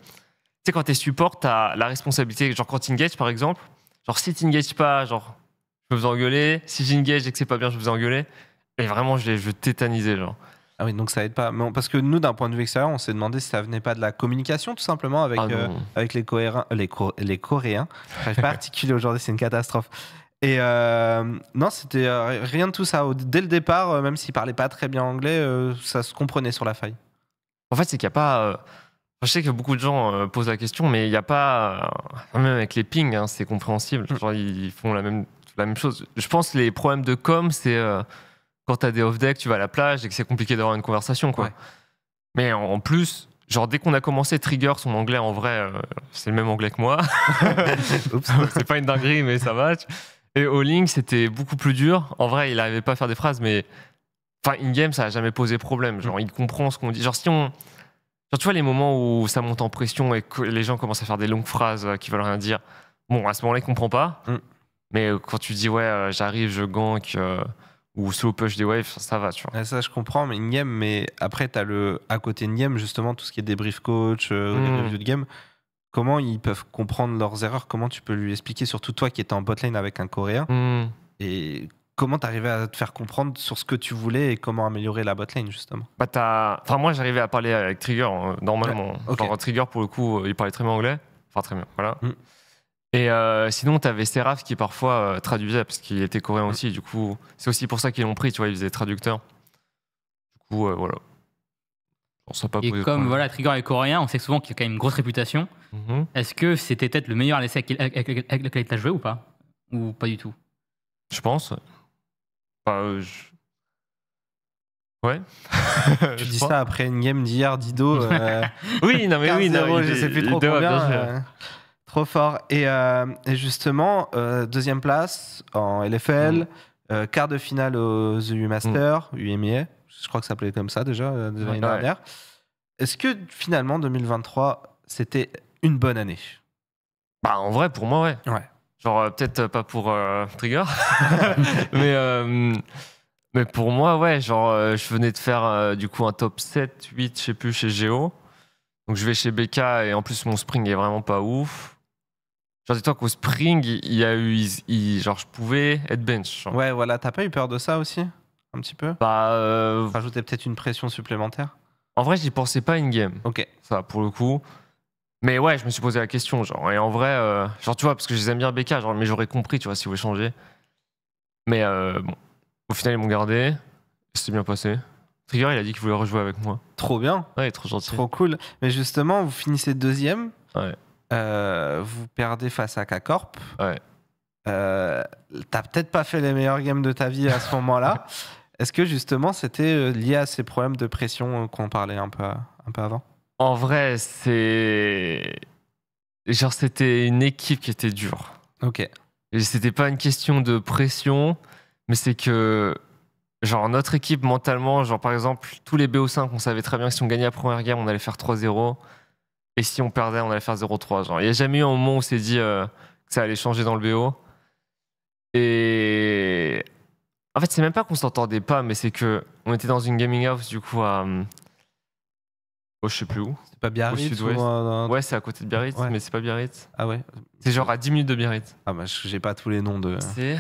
Speaker 3: sais, quand t'es support, t'as la responsabilité. Genre, quand t'engages, par exemple, genre, si t'engages pas, genre, je vous vous engueuler. Si j'engage et que c'est pas bien, je vous vous engueuler.
Speaker 1: Et vraiment, je, je tétanisais, genre. Ah oui, donc ça aide pas. parce que nous, d'un point de vue extérieur, on s'est demandé si ça venait pas de la communication, tout simplement, avec, ah euh, avec les, Coréens. Les, Coréens. pas (laughs) aujourd'hui, c'est une catastrophe. Et euh, non, c'était euh, rien de tout ça. Dès le départ, euh, même s'il parlait pas très bien anglais, ça se comprenait sur la faille. En fait, c'est qu'il n'y a pas. Je sais que beaucoup de gens posent la question, mais il n'y a pas. Même avec les pings, hein,
Speaker 3: c'est compréhensible. Mm. ils font la même, la même chose. Je pense que les problèmes de com, c'est quand tu as des off-deck, tu vas à la plage et que c'est compliqué d'avoir une conversation. Quoi. Mais en, plus, genre dès qu'on a commencé Trigger, son anglais en vrai, c'est le même anglais que moi. (laughs) (laughs) c'est pas une dinguerie, mais ça va. Et au c'était beaucoup plus dur. En vrai, il n'arrivait pas à faire des phrases, mais enfin, in-game, ça a jamais posé problème. Genre, mm. il comprend ce qu'on dit. Genre, si on. tu vois, les moments où ça monte en pression et que les gens commencent à faire des longues phrases euh, qui veulent rien dire. Bon, à ce moment-là, il comprend pas. Mm. Mais euh, quand tu dis, ouais, euh, j'arrive, je gank. ou slow
Speaker 1: push des waves, ça, va, tu vois. Ah, ça, je comprends, mais in-game, mais après, t'as le, à côté in-game, justement, tout ce qui est débrief coach, des mm. de game, comment ils peuvent comprendre leurs erreurs Comment tu peux lui expliquer, surtout toi qui étais en botlane avec un Coréen hmm. Et comment t'arrivais à te faire comprendre sur ce que tu voulais et comment améliorer la botlane justement
Speaker 3: bah Enfin, moi j'arrivais à parler avec Trigger hein, normalement. Trigger pour le coup, euh, il parlait très bien anglais. Enfin, très bien, voilà. Hmm. Et euh, sinon, t'avais Seraph qui parfois euh, traduisait parce qu'il était coréen hmm. aussi. Du coup, c'est aussi pour ça qu'ils l'ont pris, tu vois, ils faisaient traducteur. Du coup, voilà et comme voilà,
Speaker 2: Trigger est coréen, on sait souvent qu'il a quand même une grosse réputation. Mhm. Est-ce que c'était peut-être le meilleur à avec, lequel tu as joué ou pas
Speaker 1: Ou pas du tout Je pense.
Speaker 3: Bah, euh, je...
Speaker 1: Ouais. (laughs) tu dis ça après une game d'hier d'Ido. (laughs) Euh, oui, non mais oui, non, je je sais plus trop hein. euh, trop fort. Et, justement, deuxième place en LFL, mm. quart de finale aux EU Master, mm. UMIA je crois que ça s'appelait comme ça déjà euh, l'année dernière. Est-ce que finalement 2023 c'était une bonne année Bah en vrai pour moi ouais. Ouais.
Speaker 3: Genre euh, peut-être euh, pas pour Trigger,
Speaker 1: (laughs) mais
Speaker 3: mais pour moi ouais genre je venais de faire du coup un top 7, 8 je sais plus chez Géo. Donc je vais chez BK et en plus mon spring est vraiment pas ouf. Genre dis-toi qu'au spring, il y a eu, genre je pouvais être bench.
Speaker 1: Ouais, voilà, t'as pas eu peur de ça
Speaker 3: aussi un petit peu Bah. Euh... Rajouter peut-être une pression supplémentaire En vrai, j'y pensais pas une game. Ok. Ça, pour le coup. Mais ouais, je me suis posé la question, genre. Et en vrai, euh, genre, tu vois, parce que je les aime bien BK, genre, mais j'aurais compris, tu vois, si vous changez. Mais euh, bon, au final, ils m'ont gardé.
Speaker 1: C'est bien passé. Trigger, il a dit qu'il voulait rejouer avec moi. Trop bien. Ouais, trop gentil. Trop cool. Mais justement, vous finissez deuxième. Ouais. Euh, vous perdez face à K-Corp. Ouais. T'as peut-être pas fait les meilleures games de ta vie à ce moment-là. (laughs) Est-ce que justement c'était euh, lié à ces problèmes de pression euh, qu'on parlait un peu, un peu avant
Speaker 3: En vrai, c'est. Genre, c'était une équipe qui était dure. Ok. Et c'était pas une question de pression, mais c'est que. Genre, notre équipe mentalement, genre par exemple, tous les BO5, on savait très bien que si on gagnait la première guerre, on allait faire 3-0. Et si on perdait, on allait faire 0-3. Genre, il n'y a jamais eu un moment où on s'est dit euh, que ça allait changer dans le BO. Et en fait, c'est même pas qu'on s'entendait pas, mais c'est que on était dans une gaming house du coup à. Oh, je sais plus où.
Speaker 1: C'est pas Biarritz Au sud-ouest. Ouais, c'est à côté de Biarritz, mais c'est pas Biarritz. Ah ouais C'est genre à 10 minutes de Biarritz. Ah bah, j'ai pas tous les noms de. C'est.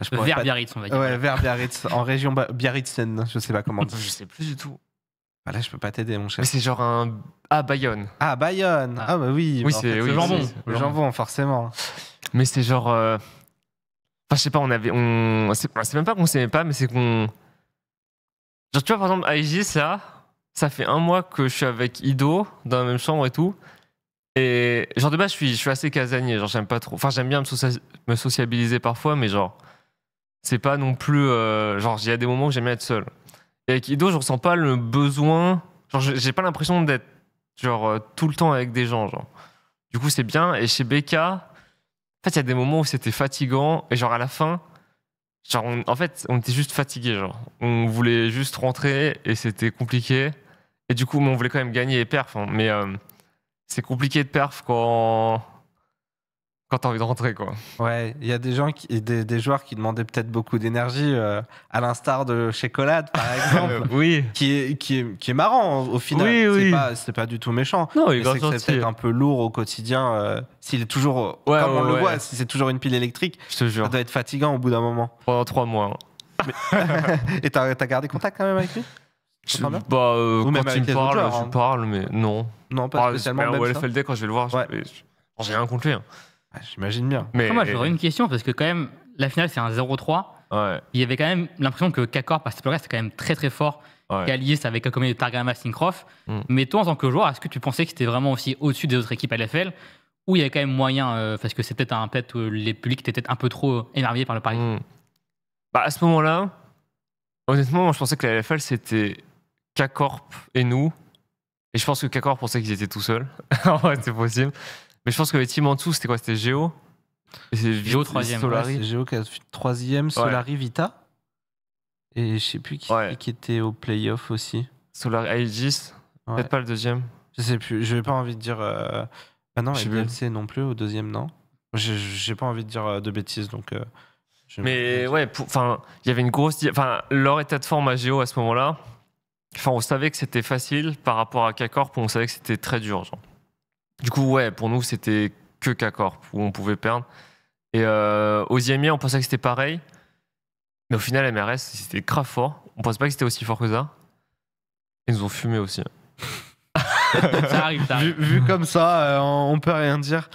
Speaker 1: Ah, vers Biarritz, on va dire. Ouais, vers Biarritz, en région Biarritzienne. je sais pas comment dire. (laughs) je sais plus du tout. Bah là, je peux pas t'aider, mon cher. Mais c'est genre un. Ah, Bayonne. Ah, Bayonne Ah, ah bah oui. Oui, bah, c'est oui, le jambon. Le jambon, forcément.
Speaker 3: Mais c'est genre. Euh, Enfin, je sais pas, on avait. On... Bah, c'est même pas qu'on s'aimait pas, mais c'est qu'on. Genre, tu vois, par exemple, Aiji, ça, ça fait un mois que je suis avec Ido dans la même chambre et tout. Et genre, de base, je suis, je suis assez casanier. Genre, j'aime pas trop. Enfin, j'aime bien me, sociabiliser parfois, mais genre, c'est pas non plus. Euh, genre, il y a des moments où j'aime être seul. Et avec Ido, je ressens pas le besoin. Genre, j'ai pas l'impression d'être, genre, euh, tout le temps avec des gens, genre. Du coup, c'est bien. Et chez Becca, il y a des moments où c'était fatigant et genre à la fin, genre en fait, on était juste fatigué. Genre, on voulait juste rentrer et c'était compliqué. Et du coup, on voulait quand même gagner et perf. mais euh, c'est compliqué de perf quand quand t'as
Speaker 1: envie de rentrer, quoi. Ouais, il y a des gens qui, des, joueurs qui demandaient peut-être beaucoup d'énergie, euh, à l'instar de chez Colade, par (laughs) exemple. oui. Qui est, qui, est, qui est marrant au final. Oui, c'est oui. Pas, c'est pas du tout méchant. Non, il c'est peut-être un peu lourd au quotidien. Euh, s'il est toujours, comme on le voit, si c'est toujours une pile électrique, ça doit être fatigant au bout d'un moment. Pendant trois mois. Hein. (laughs) Et t'as, gardé contact quand même avec lui je, bah, euh, quand il me parle, je hein. parle,
Speaker 3: mais non. Non, pas ah, spécialement. Même au LFLD, quand je vais le voir, j'ai rien contre hein. Ah, j'imagine
Speaker 2: bien. Mais... moi, j'aurais une question parce que, quand même, la finale, c'est un 0-3. Il y avait quand même l'impression que Kakor, parce que c'est quand même très très fort. Ouais. avec un de Targama mm. Mais toi, en tant que joueur, est-ce que tu pensais que c'était vraiment aussi au-dessus des autres équipes à l'FL Ou il y avait quand même moyen, euh, parce que c'est peut-être un peut euh, les publics étaient peut-être un peu trop énervés par le pari mm. bah, À ce moment-là,
Speaker 3: honnêtement, moi, je pensais que la LFL, c'était k et nous. Et je pense que k pensait qu'ils étaient tout seuls. (laughs) c'est possible je pense que les teams en dessous, c'était quoi C'était Géo
Speaker 1: Géo 3 Solari. Géo 3 Solari Vita. Et je sais plus qui, était au playoff aussi. Solari Aegis. Peut-être pas le deuxième. Je sais plus. Je n'ai pas envie de dire. Euh, ah non, DLC non plus, au deuxième, non. J'ai pas envie de dire euh, de bêtises, donc. Euh, mais ouais, enfin, il y avait une grosse.
Speaker 3: Enfin, leur état de forme à Géo à ce moment-là. Enfin, on savait que c'était facile par rapport à Kakorp, on savait que c'était très dur. Genre. Du coup, ouais, pour nous, c'était que K-Corp où on pouvait perdre. Et euh, aux IMI, on pensait que c'était pareil. Mais au final, MRS, c'était grave fort. On pensait pas que c'était aussi fort que ça. Ils nous ont fumé aussi.
Speaker 1: (laughs) ça arrive, ça Vu, comme ça, euh, on on peut rien dire.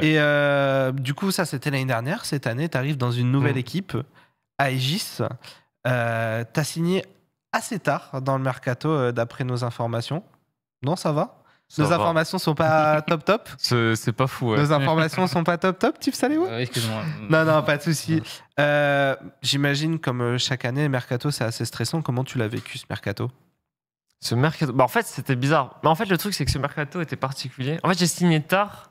Speaker 1: Et euh, du coup, ça, c'était l'année dernière. Cette année, tu arrives dans une nouvelle mm. équipe, Aegis. Euh, tu as signé assez tard dans le mercato, d'après nos informations. Non, ça va (laughs) Nos informations sont pas top top.
Speaker 3: C'est pas fou. Nos informations
Speaker 1: sont pas top top, type salé euh, Excuse-moi. (laughs) Non, non, pas de souci. Euh, j'imagine, comme euh, chaque année, Mercato, c'est assez stressant. Comment tu l'as vécu, ce Mercato Ce Mercato. Bah, en fait, c'était bizarre. Mais en fait,
Speaker 3: le truc, c'est que ce Mercato était particulier. En fait, j'ai signé tard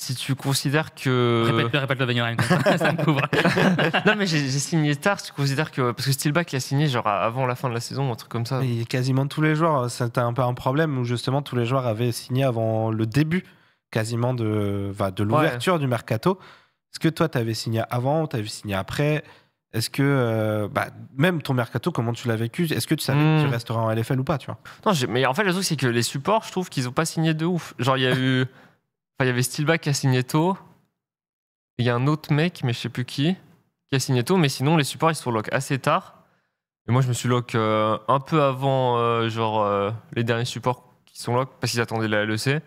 Speaker 3: si tu considères que. Répète, répète le bagnole,
Speaker 2: (laughs) ça me couvre.
Speaker 3: (laughs) non, mais j'ai signé tard, tu considères que. Parce que Steelback, il a signé genre avant la fin de la saison, un truc comme ça. Et
Speaker 1: quasiment tous les joueurs, c'était un peu un problème où justement tous les joueurs avaient signé avant le début, quasiment de, va de l'ouverture du mercato. Est-ce que toi, tu avais signé avant, tu avais signé après est-ce que, euh, bah, même ton mercato, comment tu l'as vécu Est-ce que tu savais que tu hmm. resterais en LFL ou pas tu vois
Speaker 3: Non, mais en fait, le truc, c'est que les supports, je trouve qu'ils n'ont pas signé de ouf. Genre, il y a eu il y avait Stilba qui a signé tôt. Il y a un autre mec, mais je sais plus qui, qui a signé tôt. Mais sinon, les supports, ils sont lock assez tard. Et moi, je me suis lock euh, un peu avant euh, genre, euh, les derniers supports qui sont lock parce qu'ils attendaient la LEC.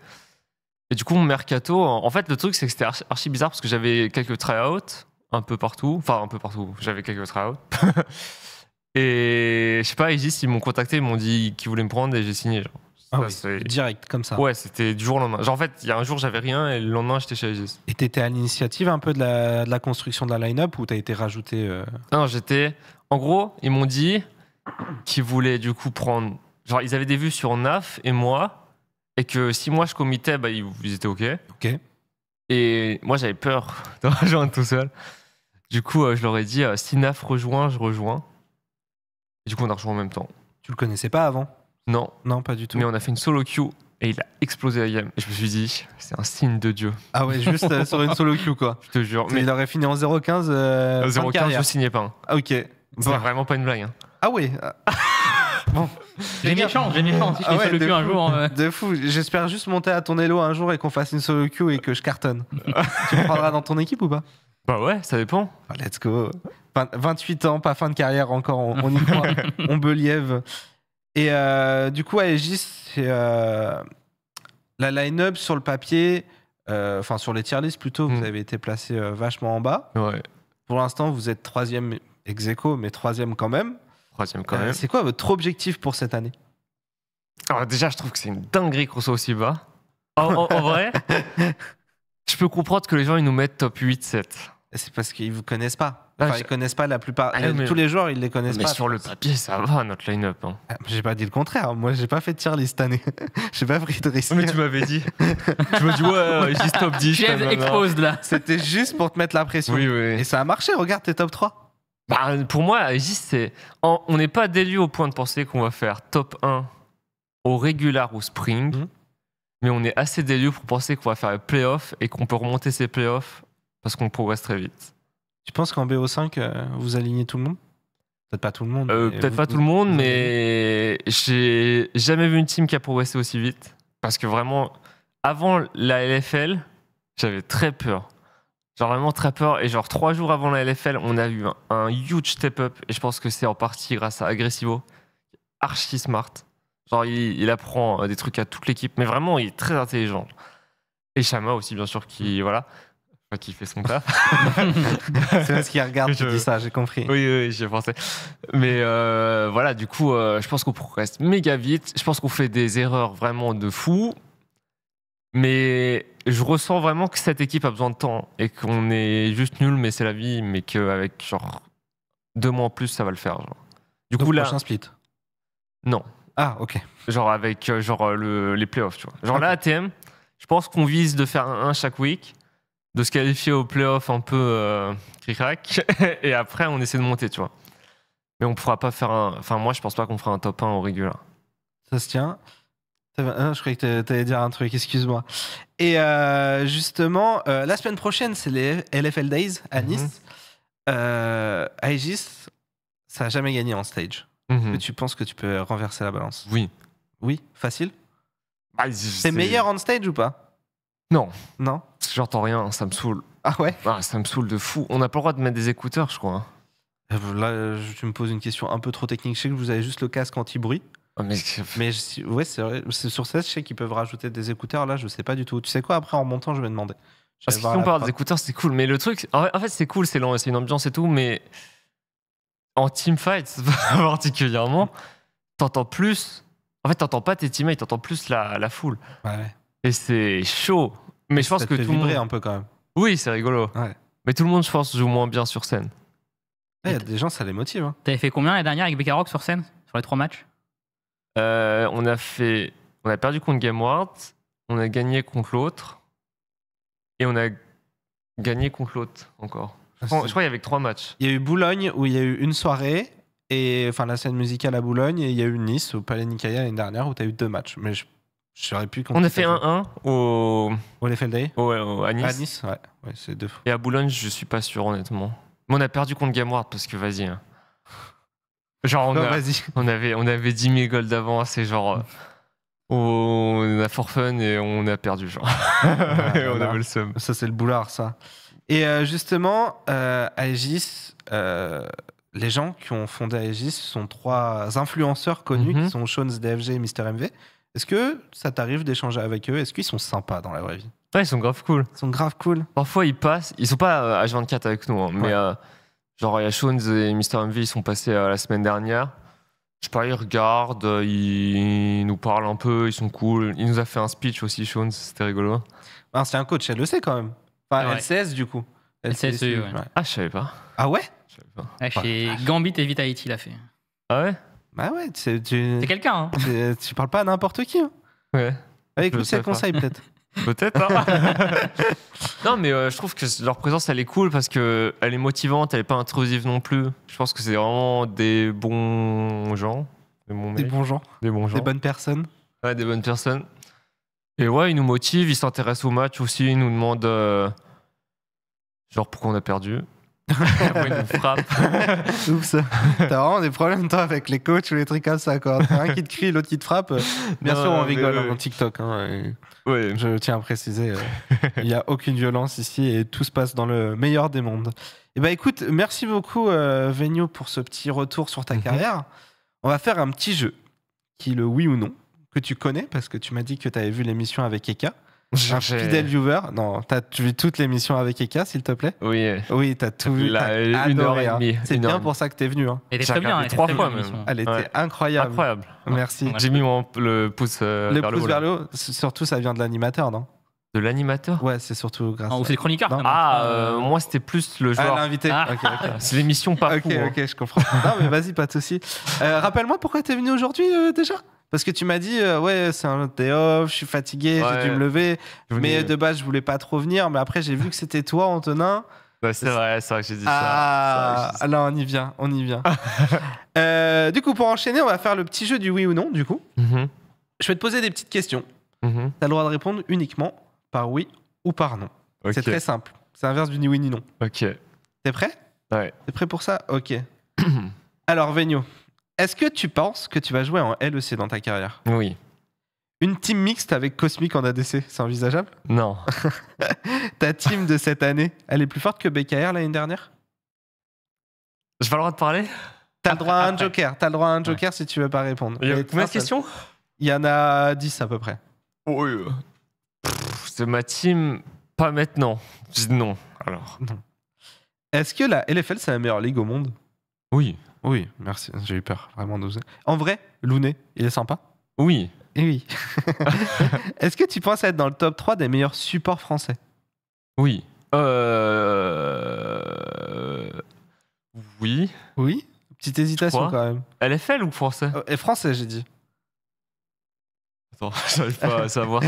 Speaker 3: Et du coup, mon mercato, en fait, le truc, c'est que c'était archi bizarre parce que j'avais quelques try-outs un peu partout. Enfin, un peu partout. J'avais quelques try-outs. (laughs) et je sais pas, ils m'ont contacté, ils m'ont dit qu'ils voulaient me prendre et j'ai signé. Genre.
Speaker 1: Ah direct, comme ça. Ouais,
Speaker 3: c'était du jour au lendemain. Genre, en fait, il
Speaker 1: y a un jour, j'avais rien et le
Speaker 3: lendemain, j'étais chez Aegis.
Speaker 1: Et t'étais à l'initiative un peu de la, construction de la line-up ou t'as été rajouté euh Non, j'étais. En gros, ils
Speaker 3: m'ont dit qu'ils voulaient du coup prendre. Genre, ils avaient des vues sur NAF et moi et que si moi je commitais, bah, ils, étaient OK. OK. Et moi, j'avais peur (laughs) de rejoindre tout seul. Du coup, euh, je leur ai dit euh, si NAF rejoint, je rejoins.
Speaker 1: Et du coup, on a rejoint en même temps. Tu le connaissais pas avant
Speaker 3: non. Non, pas du tout. Mais on a fait une solo queue et il a explosé la Et je me suis dit, c'est un signe de Dieu. Ah ouais, juste euh, sur une solo queue, quoi.
Speaker 1: (laughs) Je te jure. Mais il aurait fini en 0,15. Euh, 0,15, je signais pas. Hein. Ah, ok. C'est vraiment pas une blague. Hein. Ah ouais. (laughs) bon. J'ai méchant, j'ai méchant. un De fou. J'espère juste monter à ton élo un jour et qu'on fasse une solo queue et que je cartonne. (laughs) tu me prendras dans ton équipe ou pas Bah ouais, ça dépend. Ah, let's go. 28 ans, pas fin de carrière encore. On, y croit. on believ. Et euh, du coup, Aegis, euh, la line-up sur le papier, euh, enfin sur les tier lists plutôt, vous mm. avez été placé vachement en bas. Pour l'instant, vous êtes troisième ex aequo, mais troisième quand même.
Speaker 3: Troisième quand même. C'est quoi votre
Speaker 1: objectif pour cette année Alors déjà, je trouve que c'est une dinguerie qu'on soit aussi bas. En, vrai, (laughs) je peux comprendre que les gens ils nous mettent top 8-7. C'est parce qu'ils vous connaissent pas. Ah, enfin, ils connaissent pas la plupart. Ah, Tous les joueurs, ils les connaissent pas. Mais sur le papier, ça va, notre line-up. Hein. Ah, j'ai pas dit le contraire. Moi, j'ai pas fait de tir list cette année. (laughs) j'ai pas pris de risque. Mais tu m'avais dit. Euh, je me dis, ouais, top 10. là. C'était juste pour te mettre la pression. Oui, oui. Et ça a marché. Regarde, t'es top 3. Bah, pour moi,
Speaker 3: On n'est pas délu au point de penser qu'on va faire top 1 au régular ou spring. Mhm. Mais on est assez délu pour penser qu'on va faire les playoffs et qu'on peut remonter ces playoffs parce qu'on progresse très vite.
Speaker 1: Tu penses qu'en BO5, euh, vous alignez tout le monde Peut-être pas tout le monde. Euh, peut-être pas tout le
Speaker 3: monde, mais j'ai jamais vu une team qui a progressé aussi vite. Parce que vraiment, avant la LFL, j'avais très peur. Genre vraiment très peur. Et genre trois jours avant la LFL, on a eu un, huge step-up. Et je pense que c'est en partie grâce à Agressivo, archi smart. Genre il, il apprend euh, des trucs à toute l'équipe. Mais vraiment, il est très intelligent. Et Shama aussi, bien sûr, qui... Voilà qui fait son taf. (laughs) c'est parce qu'il regarde, je... tu dis ça, j'ai compris. Oui, oui, j'ai pensé. Mais euh, voilà, du coup, euh, je pense qu'on progresse méga vite. Je pense qu'on fait des erreurs vraiment de fou. Mais je ressens vraiment que cette équipe a besoin de temps et qu'on est juste nul, mais c'est la vie, mais qu'avec genre deux mois en plus, ça va le faire. Genre.
Speaker 1: Du coup, là. Prochain split Non. Ah,
Speaker 3: ok. Genre avec euh, genre, les playoffs, tu vois. Genre là, ATM, je pense qu'on vise de faire un chaque week de se qualifier au playoff un peu euh, (laughs) et après on essaie de monter, tu vois. Mais on ne pourra
Speaker 1: pas faire un. Enfin, moi je pense pas qu'on fera un top 1 au régulier. Ça se tient. Hein, je croyais que tu allais dire un truc, excuse-moi. Et euh, justement, euh, la semaine prochaine, c'est les LFL Days à mhm. Nice. Aegis, euh, ça a jamais gagné en stage. mais mhm. Tu penses que tu peux renverser la balance Oui. Oui, facile C'est bah, meilleur en stage ou pas non. Non J'entends rien, ça me saoule. Ah ouais ah, Ça me saoule de fou. On n'a pas le droit de mettre des écouteurs, je crois. Hein. Euh, là, euh, tu me poses une question un peu trop technique. Je sais que vous avez juste le casque anti-bruit. Ah, mais, (laughs) oui, c'est Sur ça, je sais qu'ils peuvent rajouter des écouteurs. Là, je sais pas du tout. Tu sais quoi Après, en montant, je vais demander. Parce que si on parle des écouteurs, c'est cool. Mais le truc, en fait, c'est
Speaker 3: cool, c'est une ambiance
Speaker 1: et tout. Mais en teamfight,
Speaker 3: (laughs) particulièrement, t'entends plus. En fait, t'entends pas tes teammates, t'entends plus la, la
Speaker 1: foule. Ouais.
Speaker 3: Et c'est chaud. Mais je pense que fait tout un peu quand même. Oui, c'est rigolo. Mais tout le monde, je pense, joue moins bien sur scène.
Speaker 2: Il y a des gens, ça les motive. hein. T'avais fait combien la dernière avec Becca Rock sur scène Sur les trois matchs euh, on a fait, on a perdu contre
Speaker 3: World on a gagné contre l'autre, et on a gagné
Speaker 1: contre l'autre encore. Ah, je crois qu'il
Speaker 3: y avait trois matchs.
Speaker 1: Il y a eu Boulogne où il y a eu une soirée, et enfin la scène musicale à Boulogne, et il y a eu Nice au Palais Nicaïa l'année dernière où tu as eu deux matchs. Mais je on a fait 1-1 au. Au Day Ouais, À Nice. À Nice, ouais. ouais c'est deux Et
Speaker 3: à Boulogne, je suis pas sûr, honnêtement. Mais on a perdu contre Gameward parce que vas-y. Hein. Genre, on, avait, on avait 10 000 goals d'avance c'est genre. Euh, on
Speaker 1: a for fun et on a perdu, genre.
Speaker 2: avait (laughs)
Speaker 1: le seum. Ça, c'est le boulard, ça. Et euh, justement, à euh, Aegis, les gens qui ont fondé Aegis sont trois influenceurs connus mm-hmm. qui sont Shones, DFG et Mister MV. Est-ce que ça t'arrive d'échanger avec eux Est-ce qu'ils sont sympas dans la vraie vie Ouais, ils sont grave cool. Ils sont grave cool.
Speaker 3: Parfois, ils passent. Ils sont pas H24 euh, avec nous, hein, mais euh, genre, il y a Shones et Mr. MV, ils sont passés euh, la semaine dernière. Je sais pas, ils regardent, ils... nous parlent un peu, ils sont cool. Il nous a fait un speech aussi, Shones, c'était rigolo.
Speaker 1: Ah, c'est un coach, elle le sait quand même.
Speaker 2: Enfin, LCS du coup. LCS, LCS Ah, je savais pas. Ah ouais Je savais pas. chez Gambit et Vitality, il a fait.
Speaker 1: Ah ouais bah ouais, c'est quelqu'un. Hein. Tu, parles pas à n'importe qui. Hein. Ouais. Avec tous ces conseils, peut-être. (laughs) Peut-être. Hein. (laughs) non, mais euh, je trouve que leur
Speaker 3: présence, elle est cool parce que elle est motivante, elle est pas intrusive non plus. Je pense que c'est vraiment des bons gens, des bons, gens, des bons gens, des bonnes personnes. Ouais, des bonnes personnes. Et ouais, ils nous motivent, ils s'intéressent au match aussi, ils nous demandent euh, genre pourquoi on a perdu. (laughs)
Speaker 1: frappe. (laughs) T'as vraiment des problèmes, toi, avec les coachs ou les trucs comme ça, quoi. T'as un qui te crie, l'autre qui te frappe. (laughs) Bien sûr, on rigole en hein, TikTok. Hein, je tiens à préciser, euh, il n'y a aucune violence ici et tout se passe dans le meilleur des mondes. Et eh bah ben, écoute, merci beaucoup, euh, Venio pour ce petit retour sur ta mhm. carrière. On va faire un petit jeu qui, est le oui ou non, que tu connais, parce que tu m'as dit que tu avais vu l'émission avec Eka. Un fidèle viewer. Non, t'as vu toute l'émission avec Eka, s'il te plaît Oui. Oui, t'as tout vu. adoré, C'est bien pour ça que t'es venu. Hein. Elle était bien. Trois fois Elle était incroyable. Incroyable. Merci. J'ai mis le pouce le vers pouce le Vers le haut. Surtout, ça vient de l'animateur, non de l'animateur Ouais, c'est surtout grâce. Ah, à ou c'est
Speaker 3: Ah, euh, euh,
Speaker 1: moi c'était plus le ah, joueur. Ah, l'invité. (laughs) C'est l'émission pas Ok, hein. ok, je comprends. non, mais vas-y, pas de soucis. Euh, rappelle-moi pourquoi t'es venu aujourd'hui déjà parce que tu m'as dit, euh, ouais, c'est un day off, je suis fatigué, j'ai dû me lever. mais de base, je voulais pas trop venir. Mais après, j'ai vu que c'était toi, Antonin.
Speaker 3: Bah, c'est vrai, c'est vrai que j'ai dit, ça.
Speaker 1: Ah, là, on y vient, on y vient. (laughs) Euh, du coup, pour enchaîner, on va faire le petit jeu du oui ou non, du coup. Mhm. Je vais te poser des petites questions. Mhm. Tu as le droit de répondre uniquement par oui ou par non. C'est très simple. C'est inverse du ni oui ni non. Ok. T'es prêt Ouais. T'es prêt pour ça Ok. (clears throat) Alors, Vénio, est-ce que tu penses que tu vas jouer en LEC dans ta carrière Oui. Une team mixte avec Cosmic en ADC, c'est envisageable Non. (laughs) ta team de cette année, elle est plus forte que BKR l'année dernière Je pas le droit de parler T'as le droit à un joker, t'as le droit à un joker si tu veux pas répondre. combien de questions Il y en a 10 à peu près. Oui. Euh. C'est ma team, pas maintenant. Non, alors. Est-ce que la LFL, c'est la meilleure ligue au monde Oui. Oui, merci. J'ai eu peur vraiment d'oser. En vrai, Looney, il est sympa. Oui. Eh oui. (laughs) Est-ce que tu penses être dans le top 3 des meilleurs supports français euh, Oui.
Speaker 3: Oui. Oui. Petite hésitation quand même. LFL ou français euh, Et français, j'ai dit. Attends, (laughs) j'arrive pas à savoir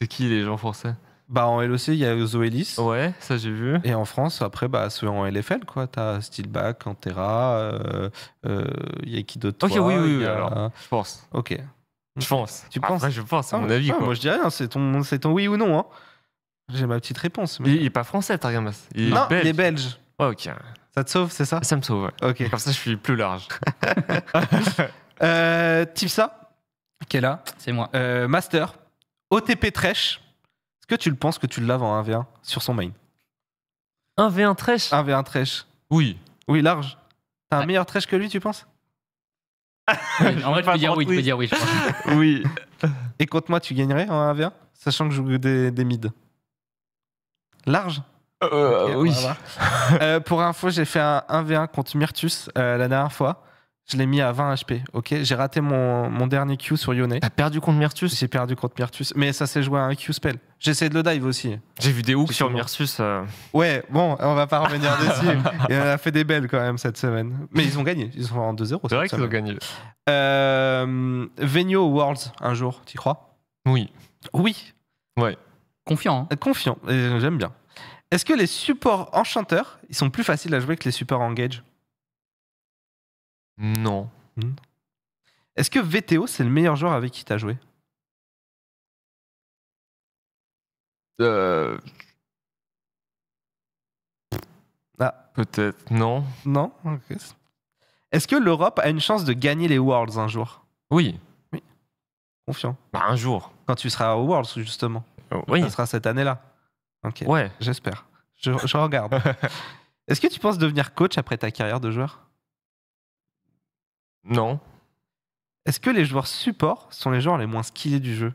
Speaker 3: c'est qui les gens français.
Speaker 1: Bah, en LOC, il y a Zoelis. Ouais, ça j'ai vu. Et en France, après, bah, en LFL, quoi. T'as Steelback, Antera, il euh, euh, y a qui d'autre Ok, oui, oui, oui, je pense. Ok. Je pense. Tu après, penses je pense, à mon ah, avis. Ah, moi, je dis rien, hein, c'est ton, oui ou non. Hein. J'ai ma petite réponse. Mais... Il, est pas français, Targamas. non, il est belge. Ouais, ok. Ça te sauve, c'est ça Ça me sauve, ouais. Ok. Comme ça, je suis plus large. (laughs) euh, Tipsa, qui est là. C'est moi. Euh, master, OTP Trèche que tu le penses que tu le laves en 1v1 sur son main 1v1 trèche 1v1 trèche. Oui. Oui, large. T'as un meilleur trèche que lui, tu penses (laughs) En vrai, je peux dire oui, tu peux dire oui, je pense. (laughs) oui. Et contre moi, tu gagnerais en 1v1 Sachant que je joue des, des mids. Large
Speaker 3: euh, euh oui.
Speaker 1: Euh, pour info, j'ai fait un 1v1 contre Myrtus euh, la dernière fois. Je l'ai mis à 20 HP, ok J'ai raté mon, dernier Q sur Yone. T'as perdu contre Myrtus J'ai perdu contre Myrtus, mais ça s'est joué à un Q spell. J'ai essayé de le dive aussi. J'ai vu des hooks sur Myrtus. Euh. Ouais, bon, on va pas revenir (laughs) dessus. Il en a fait des belles quand même cette semaine. Mais ils ont gagné, ils sont en 2-0. C'est vrai qu'ils ont gagné. Euh, Venio Worlds, un jour, tu crois Oui. Oui Ouais. Confiant. Hein. Confiant, j'aime bien. Est-ce que les supports enchanteurs, ils sont plus faciles à jouer que les supports engage non. Hmm. Est-ce que VTO, c'est le meilleur joueur avec qui tu as joué euh. ah. Peut-être, non. Non Est-ce que l'Europe a une chance de gagner les Worlds un jour Oui. Oui. Confiant. Bah, un jour. Quand tu seras aux Worlds, justement. Euh, oui. Ce sera cette année-là. Ok. Ouais. J'espère. je regarde. (laughs) Est-ce que tu penses devenir coach après ta carrière de joueur non. Est-ce que les joueurs support sont les joueurs les moins skillés du jeu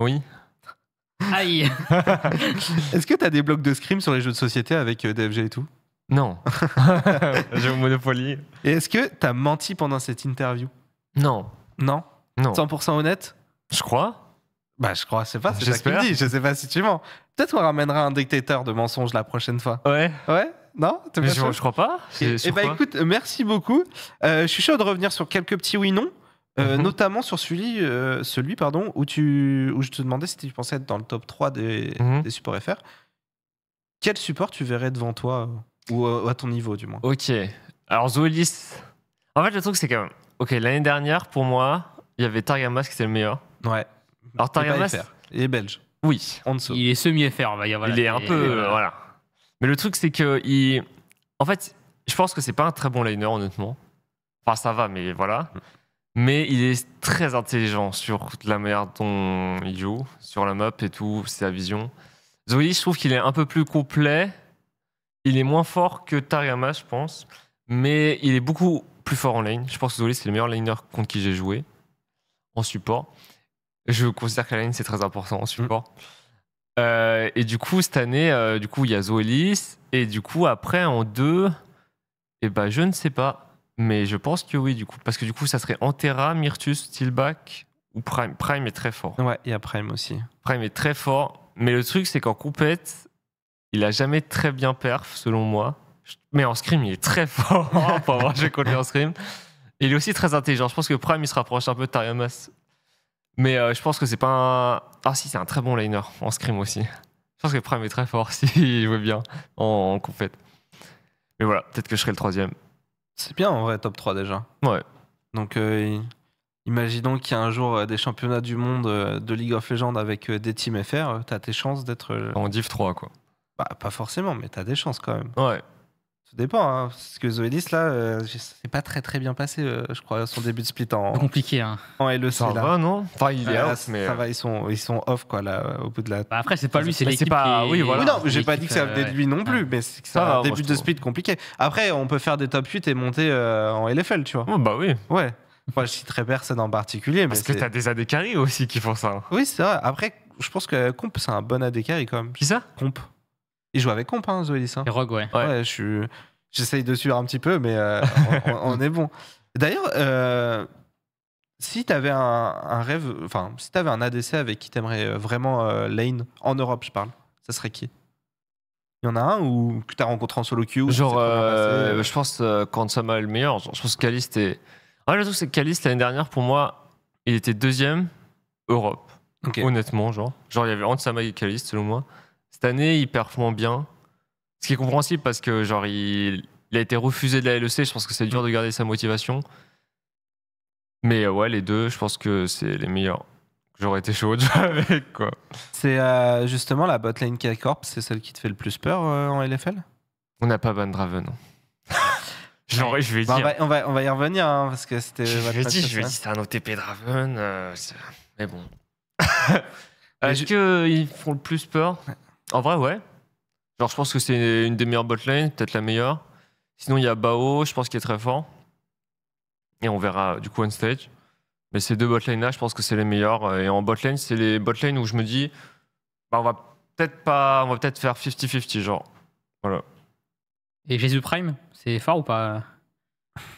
Speaker 1: Oui. Aïe (laughs) Est-ce que t'as des blocs de scrim sur les jeux de société avec euh, DFG et tout Non. (laughs) J'ai Monopoly. Et est-ce que t'as menti pendant cette interview Non. Non Non. 100% honnête Je crois. Bah, je crois, c'est pas, ça Je sais pas si tu mens. Peut-être qu'on ramènera un dictateur de mensonges la prochaine fois. Ouais. Ouais non je, crois pas. Et, eh ben, écoute, merci beaucoup. Euh, je suis chaud de revenir sur quelques petits oui-non. Euh, mhm. Notamment sur celui, euh, celui pardon, où, tu, où je te demandais si tu pensais être dans le top 3 mhm. des, supports FR. Quel support tu verrais devant toi Ou à ton niveau, du moins Ok. Alors, Zoelis. En fait, trouve que c'est
Speaker 3: quand même. Ok, l'année dernière, pour moi, il y avait Targamas qui était le meilleur. Ouais. Alors, Targamas. Il est belge. Oui.
Speaker 2: En dessous. Il est semi-FR, dire. Il est un peu. voilà.
Speaker 3: Mais le truc, c'est que. Il... En fait, je pense que c'est pas un très bon liner, honnêtement. Enfin, ça va, mais voilà. Mais il est très intelligent sur la manière dont il joue, sur la map et tout, sa vision. Zoe, je trouve qu'il est un peu plus complet. Il est moins fort que Tariyama, je pense. Mais il est beaucoup plus fort en lane. Je pense que Zoe, c'est le meilleur laner contre qui j'ai joué en support. Je considère que la lane, c'est très important en support. Euh, et du coup, cette année, euh, du coup, il y a Zoélis. Et du coup, après, en deux, et eh ben, je ne sais pas. Mais je pense que oui, du coup. Parce que du coup, ça serait Antera, Myrtus, Steelback ou Prime. Prime est très fort. Ouais, il y a Prime aussi. Prime est très fort. Mais le truc, c'est qu'en coupette, il a jamais très bien perf, selon moi. Mais en scrim, il est très (laughs) fort. pour avoir joué contre en scrim. il est aussi très intelligent. Je pense que Prime, il se rapproche un peu de Tariamas mais euh, je pense que c'est pas un. Ah si, c'est un très bon liner en scrim aussi. Je pense que Prime est très fort (laughs) s'il jouait bien en, en Mais voilà, peut-être que je serai le troisième.
Speaker 1: C'est bien en vrai, top 3 déjà. Ouais. Donc euh, imaginons qu'il y a un jour euh, des championnats du monde de League of Legends avec des teams FR, t'as tes chances d'être. En Div 3, quoi. Bah, pas forcément, mais t'as des chances quand même. Ouais. Ça dépend. parce hein. Ce que Zoé là, c'est euh, pas très très bien passé, euh, je crois, son début de split en. Compliqué, hein. En LEC. Ça va, non Enfin, il Ça euh. va, ils sont, ils sont off, quoi, là, au bout de la. Bah, après, c'est pas lui, c'est l'équipe. Pas... Oui, voilà. non, j'ai pas dit que ça venait de lui non plus, mais c'est ça un début de split compliqué. Après, on peut faire des top 8 et monter en LFL, tu vois. Oh, bah oui. Ouais. Moi, je citerai personne en particulier. Mais Parce que t'as des AD carry aussi qui font ça. Oui, c'est vrai. Après, je pense que Comp, c'est un bon AD carry quand même. Qui ça Comp. Il joue avec Comp, hein, Zoélis. Hein. Rogue, ouais. ouais. je J'essaye de suivre un petit peu, mais euh, on, est bon. D'ailleurs, euh, si t'avais un, rêve, enfin, si tu un ADC avec qui t'aimerais euh, vraiment lane, en Europe, je parle, ça serait qui Il y en a un ou que tu rencontré en solo queue Genre, je
Speaker 3: pense quand sama le meilleur, je pense que Caliste est. Ah, le truc, c'est que Caliste, l'année dernière, pour moi, il était deuxième Europe. Honnêtement, genre. Genre, il y avait Antsama et Caliste, selon moi. Cette année, il performe bien. Ce qui est compréhensible parce que, genre, il, a été refusé de la LEC. Je pense que c'est dur de garder sa motivation. Mais euh, ouais, les deux, je pense que c'est les meilleurs. J'aurais été chaud (laughs) avec
Speaker 1: quoi. C'est euh, justement la botlane K-Corp, c'est celle qui te fait le plus peur euh, en LFL On n'a pas Van Genre, (laughs) je vais bah, dire. On va, y revenir hein, parce que c'était. Je, vais dire, c'est un OTP Draven. mais bon. (laughs)
Speaker 3: Est-ce qu'ils font le plus peur en vrai, ouais. Genre, je pense que c'est une des meilleures botlanes, peut-être la meilleure. Sinon, il y a Bao, je pense qu'il est très fort. Et on verra du coup on stage. Mais ces deux botlanes-là, je pense que c'est les meilleures Et en botlane, c'est les botlanes où je me dis, bah, on va peut-être pas, on va peut-être faire 50-50, genre. Voilà. Et Jésus Prime, c'est fort ou pas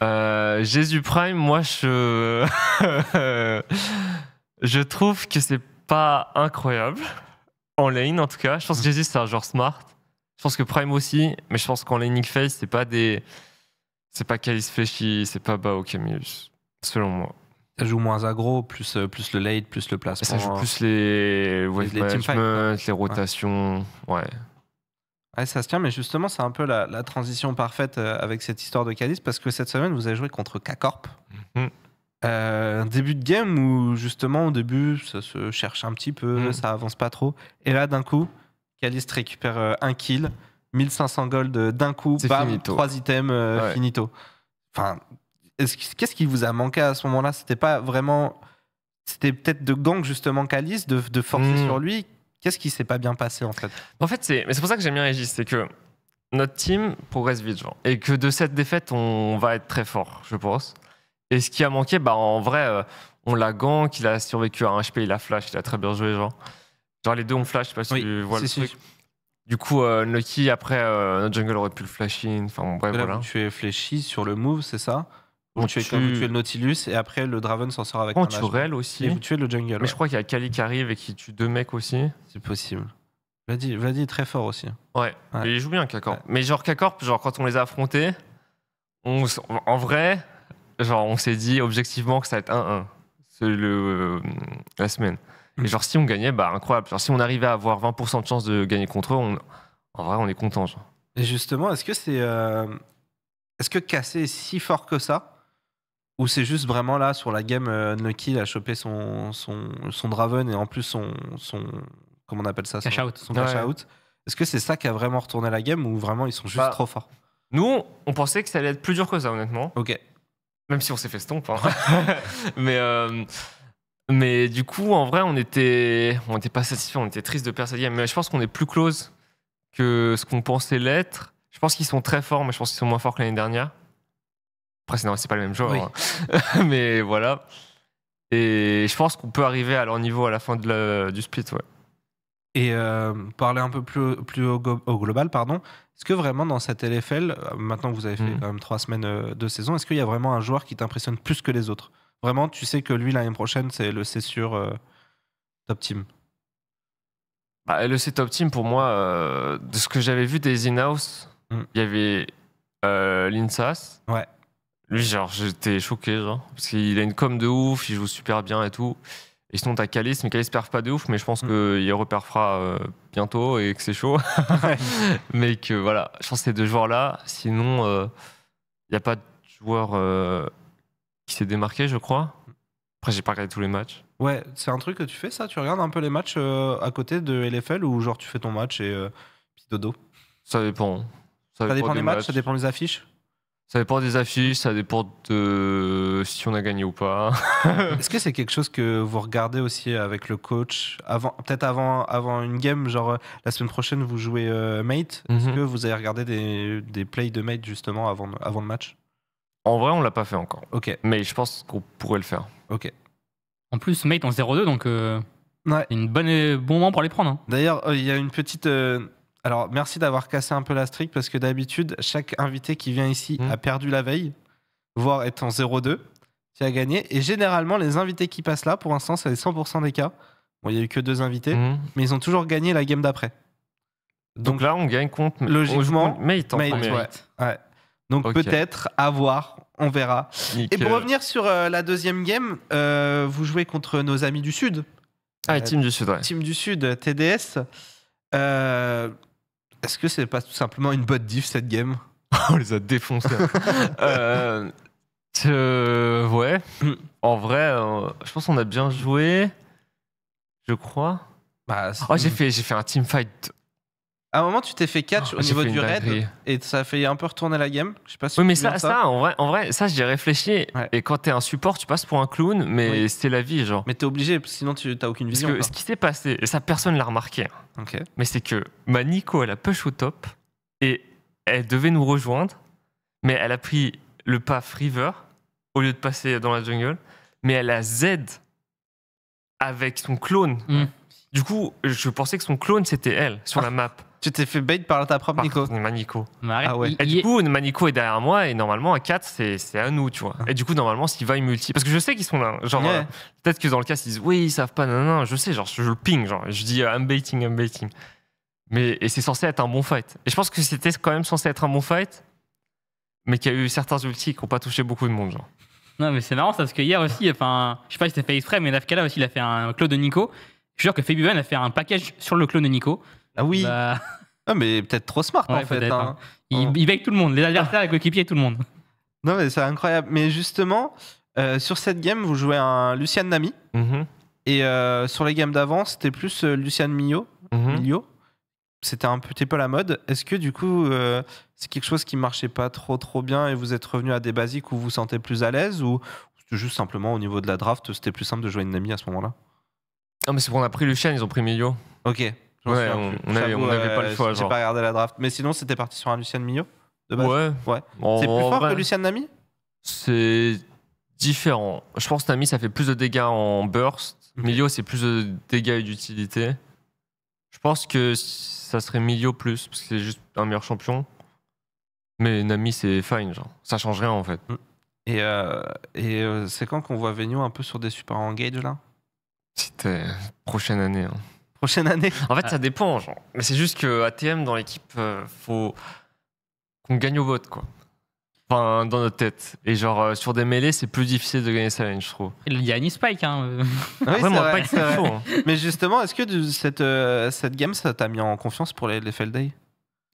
Speaker 3: euh, Jésus Prime, moi, je. (laughs) je trouve que c'est pas incroyable. En lane, en tout cas. Je pense mm. que Jésus, c'est un genre smart. Je pense que Prime aussi, mais je pense qu'en laning face c'est pas des. C'est pas Calice Fléchi, c'est pas Bao Camillus,
Speaker 1: selon moi. Ça joue moins aggro, plus, euh, plus le late, plus le placement. Ça joue hein. plus les, ouais, les, team les rotations. Ouais. ça se tient, mais justement, c'est un peu la, transition parfaite euh, avec cette histoire de Calice, parce que cette semaine, vous avez joué contre K-Corp. Mm. Euh, un début de game où justement au début ça se cherche un petit peu, mm. ça avance pas trop. Et là d'un coup, Caliste récupère euh, un kill, 1500 gold euh, d'un coup, bam, 3 items finito. Enfin, qu'est-ce qui vous a manqué à ce moment-là C'était pas vraiment. C'était peut-être de gang justement Caliste, de, de, forcer mm. sur lui. Qu'est-ce qui s'est pas bien passé en fait
Speaker 3: En fait, c'est pour ça que j'aime bien Régis, c'est que notre team progresse vite, genre. Et que de cette défaite, on va être très fort, je pense. Et ce qui a manqué, bah, en vrai, euh, on l'a gank, il a survécu à un HP, il a flash, il a très bien joué. Genre, genre les deux ont flash, parce que pas tu vois le truc. Du coup, euh, après, euh, notre
Speaker 1: jungle aurait pu le flash in. Enfin, bref, voilà. Tu es fléchi sur le move, c'est ça donc tu, es, le Nautilus et après le Draven s'en sort avec oh, un tu Rel aussi. Et vous tuez le jungle. Mais je crois qu'il y a Kali qui arrive et qui tue deux mecs aussi. C'est possible. Vladi, Vladi est très fort aussi.
Speaker 3: Ouais, il joue bien Kakorp. Mais genre Kakorp, quand on les a affrontés, on... en vrai, Genre, on s'est dit objectivement que ça va être 1-1 euh, la semaine. mais Et mm. genre, si on gagnait, bah incroyable. Genre, si on arrivait à avoir 20% de chance de gagner contre eux, on... en vrai, on est content. Genre.
Speaker 1: Et justement, est-ce que c'est. Euh, est-ce que casser est si fort que ça Ou c'est juste vraiment là, sur la game, euh, Nucky, a chopé son, son, son Draven et en plus son. son... Comment on appelle ça Cash out. Son cash out. Est-ce que c'est ça qui a vraiment retourné la game ou vraiment ils sont juste bah, trop forts Nous, on pensait que ça allait être plus dur que ça, honnêtement. Ok. Même si on s'est fait stomp.
Speaker 3: Hein. (laughs) mais, euh, mais du coup, en vrai, on était, on était pas satisfait, on était triste de perdre cette game. Mais je pense qu'on est plus close que ce qu'on pensait l'être. Je pense qu'ils sont très forts, mais je pense qu'ils sont moins forts que l'année dernière. Après, c'est pas le même jour hein. (laughs) mais voilà. Et je pense qu'on peut arriver à leur niveau à la fin du split, ouais.
Speaker 1: Et euh, parler un peu plus, plus au, global, pardon, est-ce que vraiment dans cette LFL, euh, maintenant que vous avez fait mm. quand même trois semaines euh, de saison, est-ce qu'il y a vraiment un joueur qui t'impressionne plus que les autres Vraiment, tu sais que lui, l'année prochaine, c'est le C sur Top Team bah, Le C Top Team, pour moi, de ce que j'avais vu des in-house,
Speaker 3: mm. il y avait l'INSAS. Ouais. Lui, genre, j'étais choqué, genre, parce qu'il a une com de ouf, il joue super bien et tout ils sont à Calis, mais Calis perd pas de ouf, mais je pense mm. qu'il reperfera euh, bientôt et que c'est chaud. (laughs) mais que voilà, je pense que ces deux joueurs-là, sinon, il euh, n'y a pas de joueur euh, qui s'est démarqué, je crois. Après, j'ai pas regardé tous les matchs.
Speaker 1: Ouais, c'est un truc que tu fais ça Tu regardes un peu les matchs à côté de LFL ou genre tu fais ton match et puis dodo Ça dépend.
Speaker 3: Ça, dépend, des, matchs, ça dépend des affiches ça dépend des affiches, ça dépend de si on a gagné ou pas.
Speaker 1: (laughs) Est-ce que c'est quelque chose que vous regardez aussi avec le coach avant, peut-être avant, avant une game, genre euh, la semaine prochaine vous jouez euh, Mate. Est-ce mhm. que vous avez regardé des, des, plays de Mate justement avant, avant le match En vrai, on l'a pas fait encore. Ok. Mais je pense qu'on pourrait le faire.
Speaker 2: Ok. En plus, Mate en 0-2, donc euh, ouais. une bonne
Speaker 1: bon moment pour les prendre. Hein. D'ailleurs, euh, il y a une petite alors, merci d'avoir cassé un peu la stricte, parce que d'habitude, chaque invité qui vient ici mmh. a perdu la veille, voire est en 0-2, qui a gagné. Et généralement, les invités qui passent là, pour l'instant, c'est les 100% des cas. Bon, il n'y a eu que deux invités, mmh. mais ils ont toujours gagné la game d'après. Donc, là, on gagne contre. Logiquement, mate, Donc peut-être, à voir, on verra. Et pour revenir sur euh, la deuxième game, euh, vous jouez contre nos amis du Sud. Ah, Team du Sud, ouais. Team du Sud, TDS. Euh, est-ce que c'est pas tout simplement une botte diff cette game (laughs) On les a défoncés. (laughs) Euh, euh,
Speaker 3: ouais. En vrai, euh, je pense qu'on a bien joué. Je crois.
Speaker 1: Bah, oh, j'ai
Speaker 3: fait, j'ai fait un team fight
Speaker 1: à un moment, tu t'es fait catch oh, au niveau du raid et ça a fait un peu retourner la game. Je sais pas si oui, mais ça, ça.
Speaker 3: en, vrai, ça, j'y ai réfléchi. Et quand t'es un support, tu passes pour un clown, mais c'était la vie, genre. Mais t'es obligé, sinon tu t'as aucune vision. Parce que ce qui s'est passé, et ça, personne l'a remarqué. Hein. Mais c'est que ma Nico, elle a push au top et elle devait nous rejoindre, mais elle a pris le path river au lieu de passer dans la jungle, mais elle a Z avec son clone. Hmm. Du coup, je pensais que son clone, c'était elle sur ah. la map. Tu t'es fait bait par ta propre par Nico. Manico. Ah Et du coup, Manico est derrière moi et normalement, à 4, c'est à nous, tu vois. Et du coup, normalement, s'il va, il multi. Parce que je sais qu'ils sont là. Genre, euh, peut-être que dans le cas, ils disent oui, ils savent pas, non, non, je sais, genre, je, le ping, genre, je dis euh, I'm baiting, I'm baiting. Mais, et c'est censé être un bon fight. Et je pense que c'était quand même censé être un bon fight, mais qu'il y a eu certains ultis qui n'ont pas touché beaucoup de monde, genre.
Speaker 2: Non, mais c'est marrant parce que hier aussi, enfin, je sais pas si c'était fait exprès, mais là aussi, il a fait un clone de Nico. Je suis que Fabian a fait un package sur le clone de Nico. Ah oui. Bah. Ah, mais peut-être trop smart en fait. Hein. Hein. Il, oh. tout le monde, les ah. adversaires, les coéquipiers, tout le monde.
Speaker 1: Non, mais c'est incroyable. Mais justement, euh, sur cette game, vous jouez un Lucian Nami. Mm-hmm. Et euh, sur les games d'avant, c'était plus euh, Lucian Mio. Mm-hmm. C'était un petit peu la mode. Est-ce que du coup, c'est quelque chose qui marchait pas trop trop bien et vous êtes revenu à des basiques où vous vous sentez plus à l'aise ou juste simplement au niveau de la draft, c'était plus simple de jouer une Nami à ce moment-là Non, mais c'est on a pris Lucien, ils ont pris Mio. Ok. Ouais, on, n'avait pas le choix. J'ai pas regardé la draft. Mais sinon, c'était parti sur un Lucien Millot de base. Ouais. C'est plus fort que Lucien Nami
Speaker 3: C'est différent. Je pense que Nami, ça fait plus de dégâts en burst. Mio, c'est plus de dégâts et d'utilité. Je pense que ça serait Milio plus, parce que c'est juste un meilleur champion.
Speaker 1: Mais Nami, c'est fine, genre. Ça change rien en fait. Mm. Et, euh, et euh, c'est quand qu'on voit Venio un peu sur des super engage là
Speaker 3: C'était prochaine année. Hein prochaine
Speaker 1: année En fait, ça dépend. Genre. Mais c'est juste que ATM dans l'équipe, euh, faut
Speaker 3: qu'on gagne au vote, quoi. Enfin, dans notre tête. Et genre, euh, sur des mêlées, c'est plus difficile
Speaker 1: de gagner sa lane, je trouve.
Speaker 2: Il y a une spike, hein. Oui, vrai,
Speaker 1: Mais justement, est-ce que cette, euh, cette game, ça t'a mis en confiance pour les, les Day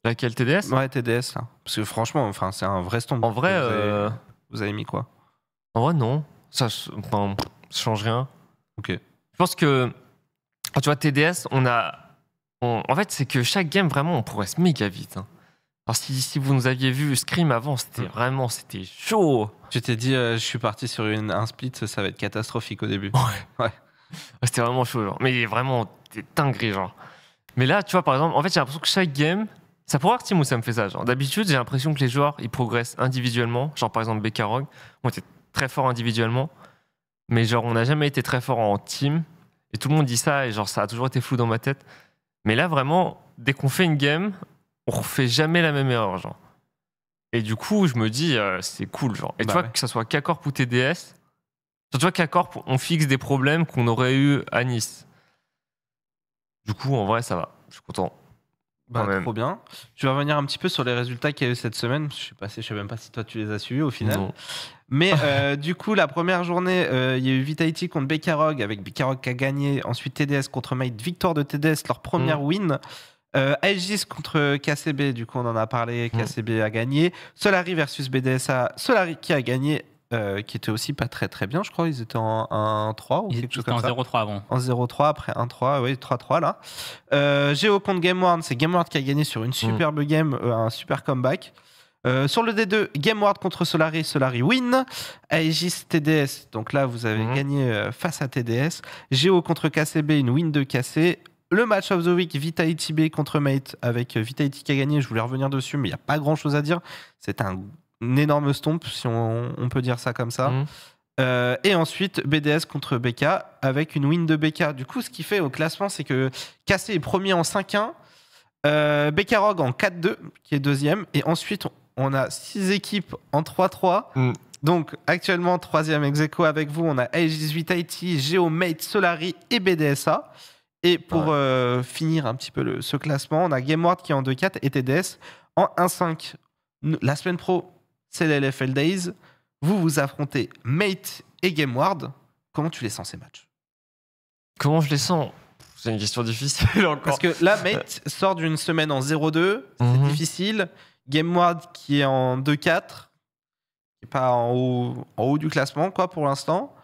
Speaker 1: Laquelle TDS Ouais, TDS, là. Parce que franchement, enfin, c'est un vrai stomp. En vrai. Vous avez, mis quoi En vrai, non.
Speaker 3: Ça, enfin, ça change rien. Ok. Je pense que tu vois, TDS, on a. en fait, c'est que chaque game, vraiment, on progresse méga vite. Hein. Alors, si, vous nous aviez vu Scream avant, c'était mm. vraiment c'était chaud. Je t'ai dit, euh, je suis parti sur un split, ça va être catastrophique au début. Ouais. C'était vraiment chaud, genre. Mais vraiment, t'es genre. Mais là, tu vois, par exemple, en fait, j'ai l'impression que chaque game, ça pourrait être Team où ça me fait ça. Genre, d'habitude, j'ai l'impression que les joueurs, ils progressent individuellement. Genre, par exemple, Bekarog, on était très fort individuellement. Mais genre, on n'a jamais été très fort en team. Et tout le monde dit ça, et genre, ça a toujours été flou dans ma tête. Mais là, vraiment, dès qu'on fait une game, on refait jamais la même erreur, genre. Et du coup, je me dis, euh, c'est cool, genre. Et toi bah tu vois, que ça soit K-Corp ou TDS, tu vois, K-Corp, on fixe des problèmes qu'on aurait eu à Nice.
Speaker 1: Du coup, en vrai, ça va. Je suis content. Bah, trop bien. Je vais revenir un petit peu sur les résultats qu'il y a eu cette semaine. Je sais, sais même pas si toi tu les as suivis au final. Mais (laughs) euh, du coup, la première journée, euh, il y a eu Vitality contre Bekarog, avec Bekarog qui a gagné. Ensuite, TDS contre Might, victoire de TDS, leur première mm. win. Euh, Aegis contre KCB, du coup, on en a parlé. Mm. KCB a gagné. Solari versus BDSA, Solari qui a gagné. qui était aussi pas très très bien, je crois. Ils étaient en 1-3 ou Ils quelque chose comme en 0-3 avant. En 0-3, après 1-3, oui, 3-3 là. Géo contre Game c'est Game qui a gagné sur une mm. superbe game, un super comeback. Euh, sur le D2, Game Ward contre Solari, Solari win. Aegis TDS, donc là vous avez mhm. gagné euh, face à TDS. Géo contre KCB, une win de KC. Le match of the week, Vitality B contre Mate, avec euh, Vitality qui a gagné. Je voulais revenir dessus, mais il n'y a pas grand chose à dire. C'est un, énorme stomp, si on, peut dire ça comme ça. Mhm. et ensuite, BDS contre BK avec une win de BK. Du coup, ce qui fait au classement, c'est que KC est premier en 5-1, euh, BK Rogue en 4-2, qui est deuxième. Et ensuite, on a six équipes en 3-3. Mm. Donc actuellement, troisième ex avec vous, on a H 18 Haiti, GeoMate, Solari et BDSA. Et pour euh, finir un petit peu le, ce classement, on a GameWard qui est en 2-4 et TDS en 1-5. La semaine pro, c'est l'LFL Days. Vous vous affrontez Mate et GameWard. Comment tu les sens ces matchs Comment je les sens
Speaker 3: C'est une question difficile
Speaker 1: (laughs) encore. Parce que là, Mate sort d'une semaine en 0-2. C'est mhm. difficile. GameWard qui est en 2-4, qui n'est pas en haut, du classement quoi pour l'instant.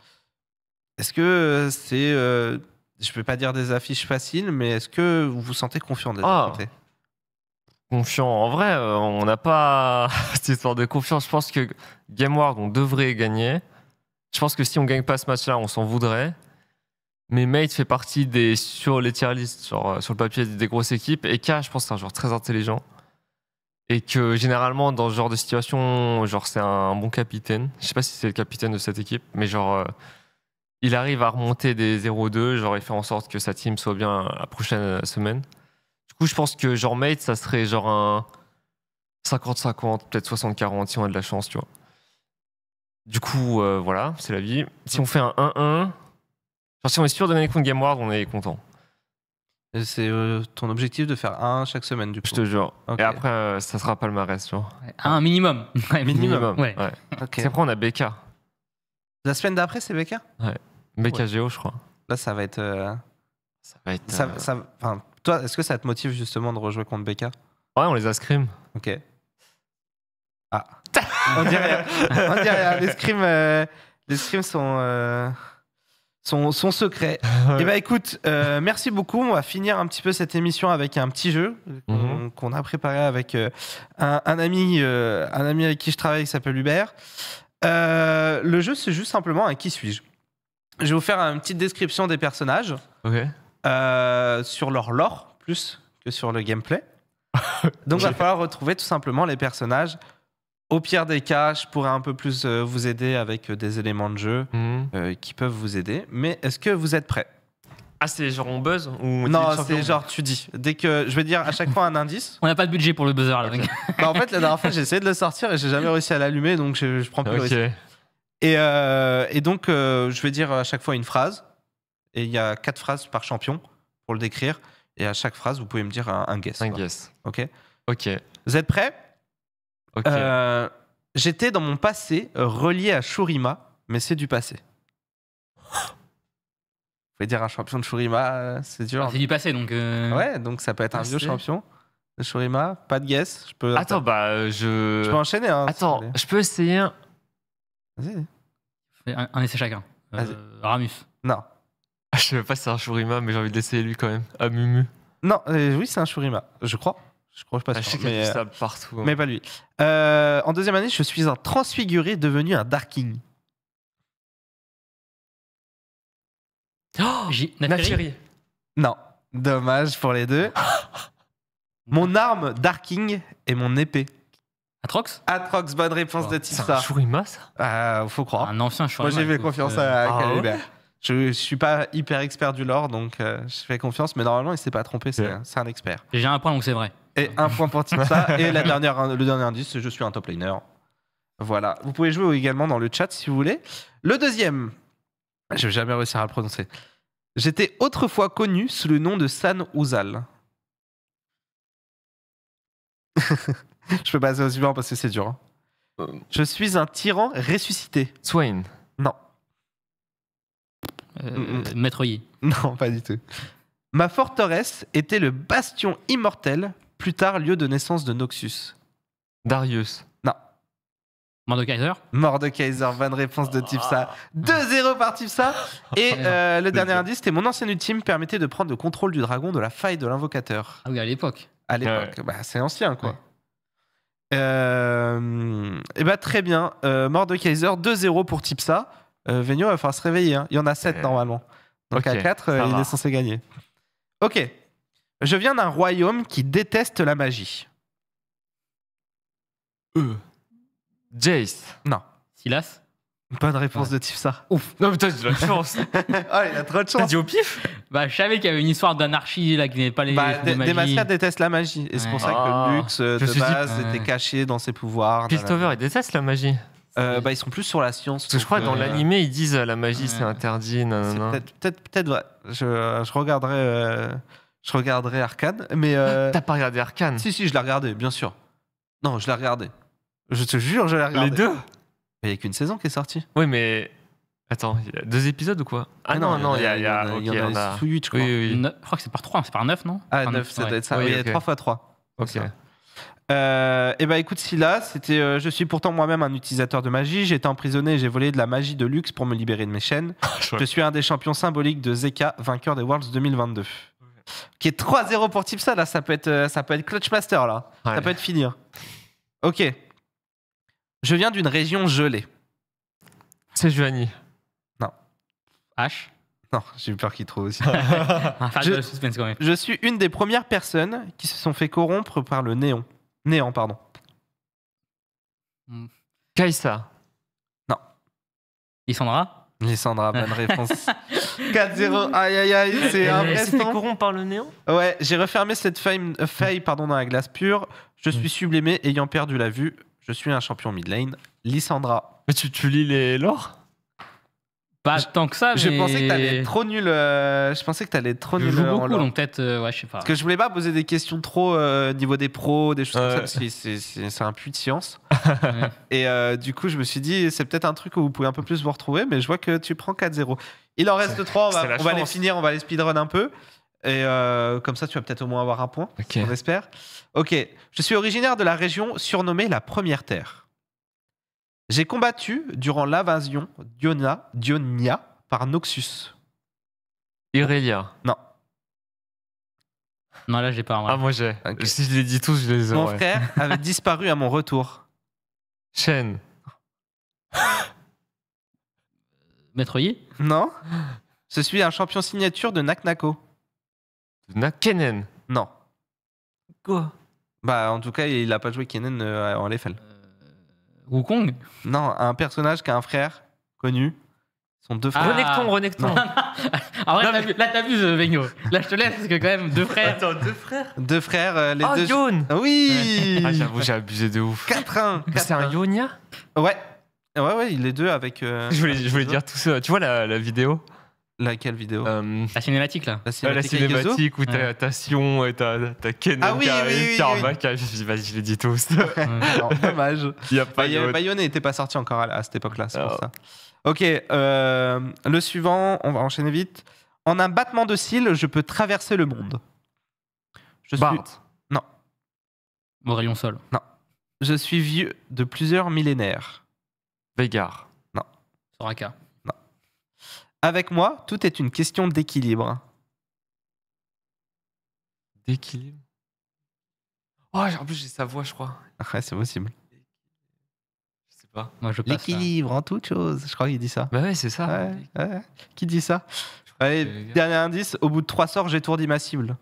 Speaker 1: Est-ce que euh, c'est, euh, je ne vais pas dire des affiches faciles, mais est-ce que vous vous sentez confiant d'être ah. Confiant, en vrai, euh, on n'a
Speaker 3: pas (laughs) cette histoire de confiance. Je pense que GameWard, on devrait gagner. Je pense que si on gagne pas ce match-là, on s'en voudrait. Mais Mate fait partie des sur les tier lists, sur, sur le papier des grosses équipes. Et K, je pense, c'est un joueur très intelligent. Et que généralement, dans ce genre de situation, genre c'est un bon capitaine. Je sais pas si c'est le capitaine de cette équipe, mais genre, euh, il arrive à remonter des 0-2, genre, et faire en sorte que sa team soit bien la prochaine semaine. Du coup, je pense que genre Mate, ça serait genre un 50-50, peut-être 60-40 si on a de la chance, tu vois. Du coup, euh, voilà, c'est la vie. Si on fait un 1-1, si on est sûr de gagner contre Game Ward, on est content.
Speaker 1: C'est euh, ton objectif de faire un chaque semaine, du coup. Je te jure. Et après, euh, ça sera pas tu vois. Un (laughs) minimum. Ouais, minimum. Ouais. Après, on a BK. La semaine d'après, c'est BK Ouais. BK Géo, je crois. Là, ça va être. Euh, ça va être. Ça, Enfin, toi, est-ce que ça te motive justement de rejouer contre BK Ouais, on les a scrim. Ok. Ah. (laughs) on dirait. on dirait. Hein, les scrims, les scrims sont son, secret. (laughs) Ah eh bien, écoute, euh, merci beaucoup. On va finir un petit peu cette émission avec un petit jeu qu'on mhm. a préparé avec euh, un, ami, euh, un ami avec qui je travaille qui s'appelle Hubert. le jeu, c'est juste simplement un qui suis-je. Je vais vous faire une petite description des personnages sur leur lore plus que sur le gameplay. (laughs) Donc, il va falloir retrouver tout simplement les personnages au pire des cas, je pourrais un peu plus euh, vous aider avec euh, des éléments de jeu mhm. euh, qui peuvent vous aider. Mais est-ce que vous êtes prêt Ah, c'est genre on buzz ou Non, c'est genre tu dis. Dès que je vais dire à chaque fois un indice. (laughs) On n'a pas de budget pour le buzzer là. (laughs) Bah, en fait, la dernière fois, j'ai essayé de le sortir et j'ai jamais réussi à l'allumer, donc je, prends plus le Et, donc, je vais dire à chaque fois une phrase. Et il y a quatre phrases par champion pour le décrire. Et à chaque phrase, vous pouvez me dire un, guess. Un guess. Ok. Ok. Vous êtes prêts euh, j'étais dans mon passé euh, relié à Shurima, mais c'est du passé. Vous (gasps) pouvez dire un champion de Shurima, euh, c'est dur. Ah, c'est du passé, donc. Ouais, donc ça peut être un vieux champion de Shurima. Pas de guess. Je peux. Attends, bah je. Je peux enchaîner.
Speaker 3: Hein, Attends, je peux essayer. Vas-y. Un,
Speaker 1: essai chacun. Ramus. Non. Ah, je sais pas si c'est un Shurima, mais j'ai envie d'essayer lui quand même. Amumu. Ah, non, oui, c'est un Shurima, je crois. Je crois pas tu je ça ah, euh, partout. Hein. Mais pas lui. Euh, en deuxième année, je suis un transfiguré devenu un Darking. Oh, Nafiri. Non, dommage pour les deux. (laughs) mon arme Darking et mon épée. Atrox Atrox, bonne réponse oh, de Tissa. C'est un Shurima, ça euh, Faut croire. Un ancien Shurima. Moi, j'ai fait confiance euh, à ah, je, ne suis pas hyper expert du lore, donc je fais confiance, mais normalement, il s'est pas trompé, c'est un expert.
Speaker 2: J'ai un point, donc c'est vrai et un point pour (laughs) et la dernière,
Speaker 1: hein, le dernier indice, je suis un top laner. Voilà. Vous pouvez jouer également dans le chat si vous voulez. Le deuxième, je vais jamais réussir à le prononcer. J'étais autrefois connu sous le nom de San Uzal. (laughs) je peux passer au suivant parce que c'est dur. Hein. Euh. Je suis un tyran ressuscité. Swain. Non, euh, mm, mm. Maître Yi. non, pas du tout. Ma forteresse était le bastion immortel plus tard lieu de naissance de Noxus Darius. Non. Mordekaiser Mordekaiser, bonne réponse de Tipsa. 2-0 ah. par Tipsa. Et oh, euh, le dernier indice, c'était mon ancien ultime permettait de prendre le contrôle du dragon de la faille de l'invocateur. Ah oui, à l'époque. À l'époque, bah, c'est ancien quoi. Euh, et eh bah, très bien, euh, Mordekaiser 2-0 pour Tipsa. Euh, va falloir se réveiller, hein. il y en a 7 normalement. Donc à 4, euh, il est censé gagner. Ok, je viens d'un royaume qui déteste la magie. Euh. Jace. Non. Silas Bonne réponse de Tifsa.
Speaker 2: Ouf. Non, mais toi, j'ai de la chance. (laughs) oh, il a trop de chance. T'as dit au pif Bah, je savais qu'il y avait une histoire d'anarchie là qui n'est pas les. Bah, des Démasca
Speaker 1: déteste la magie. Et c'est pour ça que ah. Lux, euh, de base, était caché dans ses pouvoirs. Piltover, il déteste la magie. Euh, bah, ils sont plus sur la science. Parce que je crois que dans euh, l'animé, ils disent la magie, c'est interdit. Peut-être peut vrai. Je, je regarderai. Je regarderai Arcane, mais. Euh, ah, t'as pas regardé Arcane Si, si, je l'ai regardé, bien sûr. Non, je l'ai regardé. Je te jure, je l'ai regardé. Les deux il n'y a qu'une saison qui est sortie. Oui, mais.
Speaker 2: Attends, il y a deux épisodes ou quoi ah, ah non, non, il y, a. Il y, a, en a, sous 8, je crois. Je crois que c'est par 3, c'est par 9, non Ah, 9, ça doit être ça. Oui, il y a 3 fois 3. Ok.
Speaker 1: Euh, et eh ben, écoute, Sylla, c'était. Euh, je suis pourtant moi-même un utilisateur de magie. J'ai été emprisonné j'ai volé de la magie de luxe pour me libérer de mes chaînes. (laughs) Ah, je suis un des champions symboliques de Zeka, vainqueur des Worlds 2022 qui est 3-0 pour Tipsa, là, ça peut être, euh, ça peut être clutch master, là. Ça peut être finir. Hein. Ok. Je viens d'une région gelée. C'est Giovanni Non.
Speaker 2: H Non, j'ai eu peur qu'il trouve aussi. (laughs) je, je,
Speaker 1: suis une des premières personnes qui se sont fait corrompre par le néon. Néant, pardon. Kaisa. Non. Isandra Lissandra, (laughs) bonne réponse.
Speaker 3: 4-0, aïe aïe aïe, c'est un vrai corrompu par le néant
Speaker 1: Ouais, j'ai refermé cette faille, euh, faille, pardon, dans la glace pure. Je suis mm. sublimé, ayant perdu la vue. Je suis un champion mid lane. Lissandra. Mais tu, lis les lore pas tant que ça, mais... Euh, je pensais que t'allais trop nul. je pensais que t'allais trop je nul. Joue euh, beaucoup, donc peut-être, ouais, je sais pas. Parce que je voulais pas poser des questions trop niveau des pros, des choses comme ça, parce que c'est un puits de science. (laughs) Et euh, du coup, je me suis dit, c'est peut-être un truc où vous pouvez un peu plus vous retrouver, mais je vois que tu prends 4-0. Il en reste 3, on, va, on va, les finir, on va les speedrun un peu. Et euh, comme ça, tu vas peut-être au moins avoir un point, on espère. Ok, je suis originaire de la région surnommée la Première Terre. J'ai combattu durant l'invasion Diona d'Ionia par Noxus. Irelia Non.
Speaker 2: Non, là, j'ai pas. Ah, moi, j'ai. Si je les dis tous, je les ai. Mon frère avait disparu à mon
Speaker 1: retour. Chen. (gasps) Maître Yi Non. Je suis un champion signature de Naknako. Nakenen Non. Quoi Bah, en tout cas, il a pas joué Kenen euh, en LFL. Euh, Wukong Non, un personnage qui a un frère connu sont deux frères. Ah. Renecton, Renecton.
Speaker 2: (laughs) en vrai, t'as vu- là, t'abuses, euh, Vigno. Là, je te laisse, parce que quand même, deux frères. Attends, deux frères
Speaker 1: Deux frères, euh, les Oh, deux. Yawn Ah Oui Ah, j'avoue, j'ai abusé de ouf. 4-1. Mais C'est un Yonia Ouais. Ouais, ouais, les deux avec. euh, (laughs) Je voulais, je voulais dire tout ça. Tu vois la, la vidéo Laquelle vidéo Euh, La cinématique, là. La ah, La cinématique avec Gazo cinématique où t'as t'as Sion et t'as t'as Kenan Ah oui, qui arrive, oui, oui, Karma ah, Je Vas-y, je les dis tous. Ouais. (laughs) Alors, oh, dommage. Il y a pas Bah, de- Bayonne n'était pas sorti encore à, à cette époque-là, c'est pour ça. Ok, euh, le suivant, on va enchaîner vite. En un battement de cils, je peux traverser le monde. Je bah. suis... Non.
Speaker 2: Morillon Sol. Non. Je
Speaker 1: suis vieux de plusieurs millénaires. Végard. Non. Soraka. Non. Avec moi, tout est une question d'équilibre. D'équilibre
Speaker 3: Oh, en plus, j'ai sa voix, je crois.
Speaker 1: Ouais, c'est possible. L'équilibre en toute chose. Je crois qu'il dit ça. Bah ouais, c'est ça. Qui dit ça Allez, euh, dernier indice. Au bout de trois sorts, j'étourdis ma cible.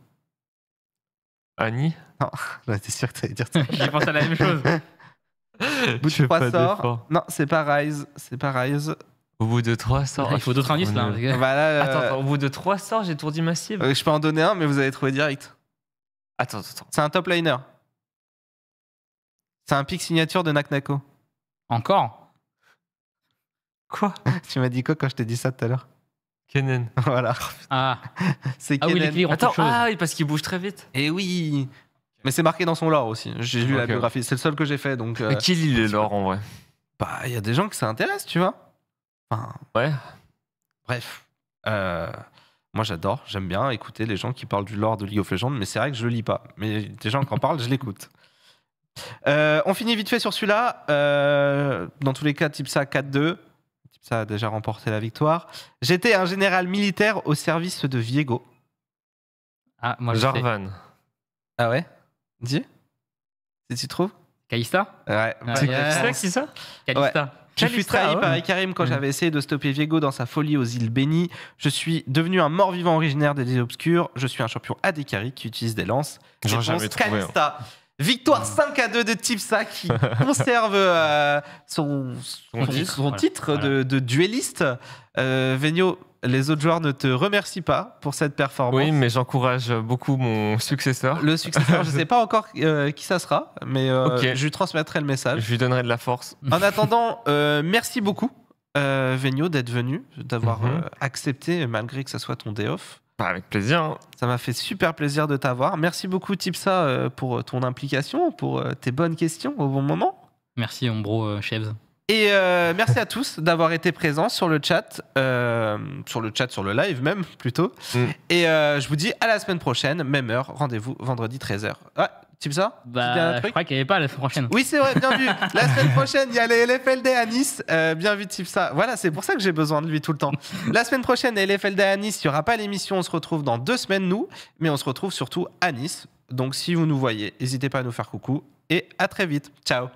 Speaker 1: Annie Non, (laughs) bah, t'es sûr que t'allais dire ça. (laughs) J'ai pensé à la même chose. Au bout de trois sorts. Non, c'est pas Rise. C'est pas Rise. Au bout de trois sorts. Ah, il faut d'autres indices là. Bah, euh, au bout de trois sorts, j'étourdis ma cible. Euh, je peux en donner un, mais vous allez trouver direct. Attends, attends. C'est un top liner. C'est un pic signature de Naknako. Encore Quoi (laughs) Tu m'as dit quoi quand je t'ai dit ça tout à l'heure Kenan. (laughs) voilà. Ah. (laughs)
Speaker 2: c'est ah oui, les Attends, ah
Speaker 1: parce qu'il bouge très vite. Et eh oui. Mais c'est marqué dans son lore aussi. J'ai lu la biographie. C'est le seul que j'ai fait. Donc, Mais euh, qui lit les lore en vrai Bah, il y a des gens que ça intéresse, tu vois. ouais. Bref. Euh, moi, j'adore. J'aime bien écouter les gens qui parlent du lore de League of Legends. Mais c'est vrai que je le lis pas. Mais des gens qui en parlent, je l'écoute. Euh, on finit vite fait sur celui-là. Euh, dans tous les cas, type ça 4-2. ça a déjà remporté la victoire. J'étais un général militaire au service de Viego. Ah,
Speaker 3: moi Jarvan.
Speaker 1: Ah ouais Dis Si tu trouves Kalista Ouais. c'est ça, c'est ça Kalista. Je suis trahi par Ikarim quand mm. j'avais essayé de stopper Viego dans sa folie aux îles Bénies. Je suis devenu un mort-vivant originaire des îles obscures. Je suis un champion à qui utilise des lances. ai jamais trouvé. Hein. Victoire 5 à 2 de Tipsa qui (laughs) conserve euh, son, son, titre, De, duelliste. Euh, les autres joueurs ne te remercient pas pour cette performance. Oui, mais j'encourage beaucoup mon successeur. Le successeur, je ne (laughs) sais pas encore euh, qui ça sera, mais euh, je lui transmettrai le message. Je lui donnerai de la force. (laughs) En attendant, merci beaucoup, Vénio d'être venu, d'avoir mhm. accepté, malgré que ce soit ton day off. Bah, avec plaisir. Hein. Ça m'a fait super plaisir de t'avoir. Merci beaucoup, Tipsa, euh, pour euh, ton implication, pour euh, tes bonnes questions au bon
Speaker 2: moment. Merci, Ombro Chefs.
Speaker 1: Et merci à tous d'avoir été présents sur le chat, sur le chat, sur le live même plutôt. Mm. Et je vous dis à la semaine prochaine, même heure, rendez-vous vendredi 13h.
Speaker 2: Tu bah, Je crois qu'il n'y avait pas la semaine prochaine. Oui, c'est vrai, bien vu. la (laughs) semaine
Speaker 1: prochaine, il y a les LFLD à Nice. Euh, bien vu, ça. Voilà, c'est pour ça que j'ai besoin de lui tout le temps. la semaine prochaine, les LFLD à Nice, il n'y aura pas l'émission. On se retrouve dans deux semaines, nous. Mais on se retrouve surtout à Nice. Donc, si vous nous voyez, n'hésitez pas à nous faire coucou. Et à très vite. Ciao.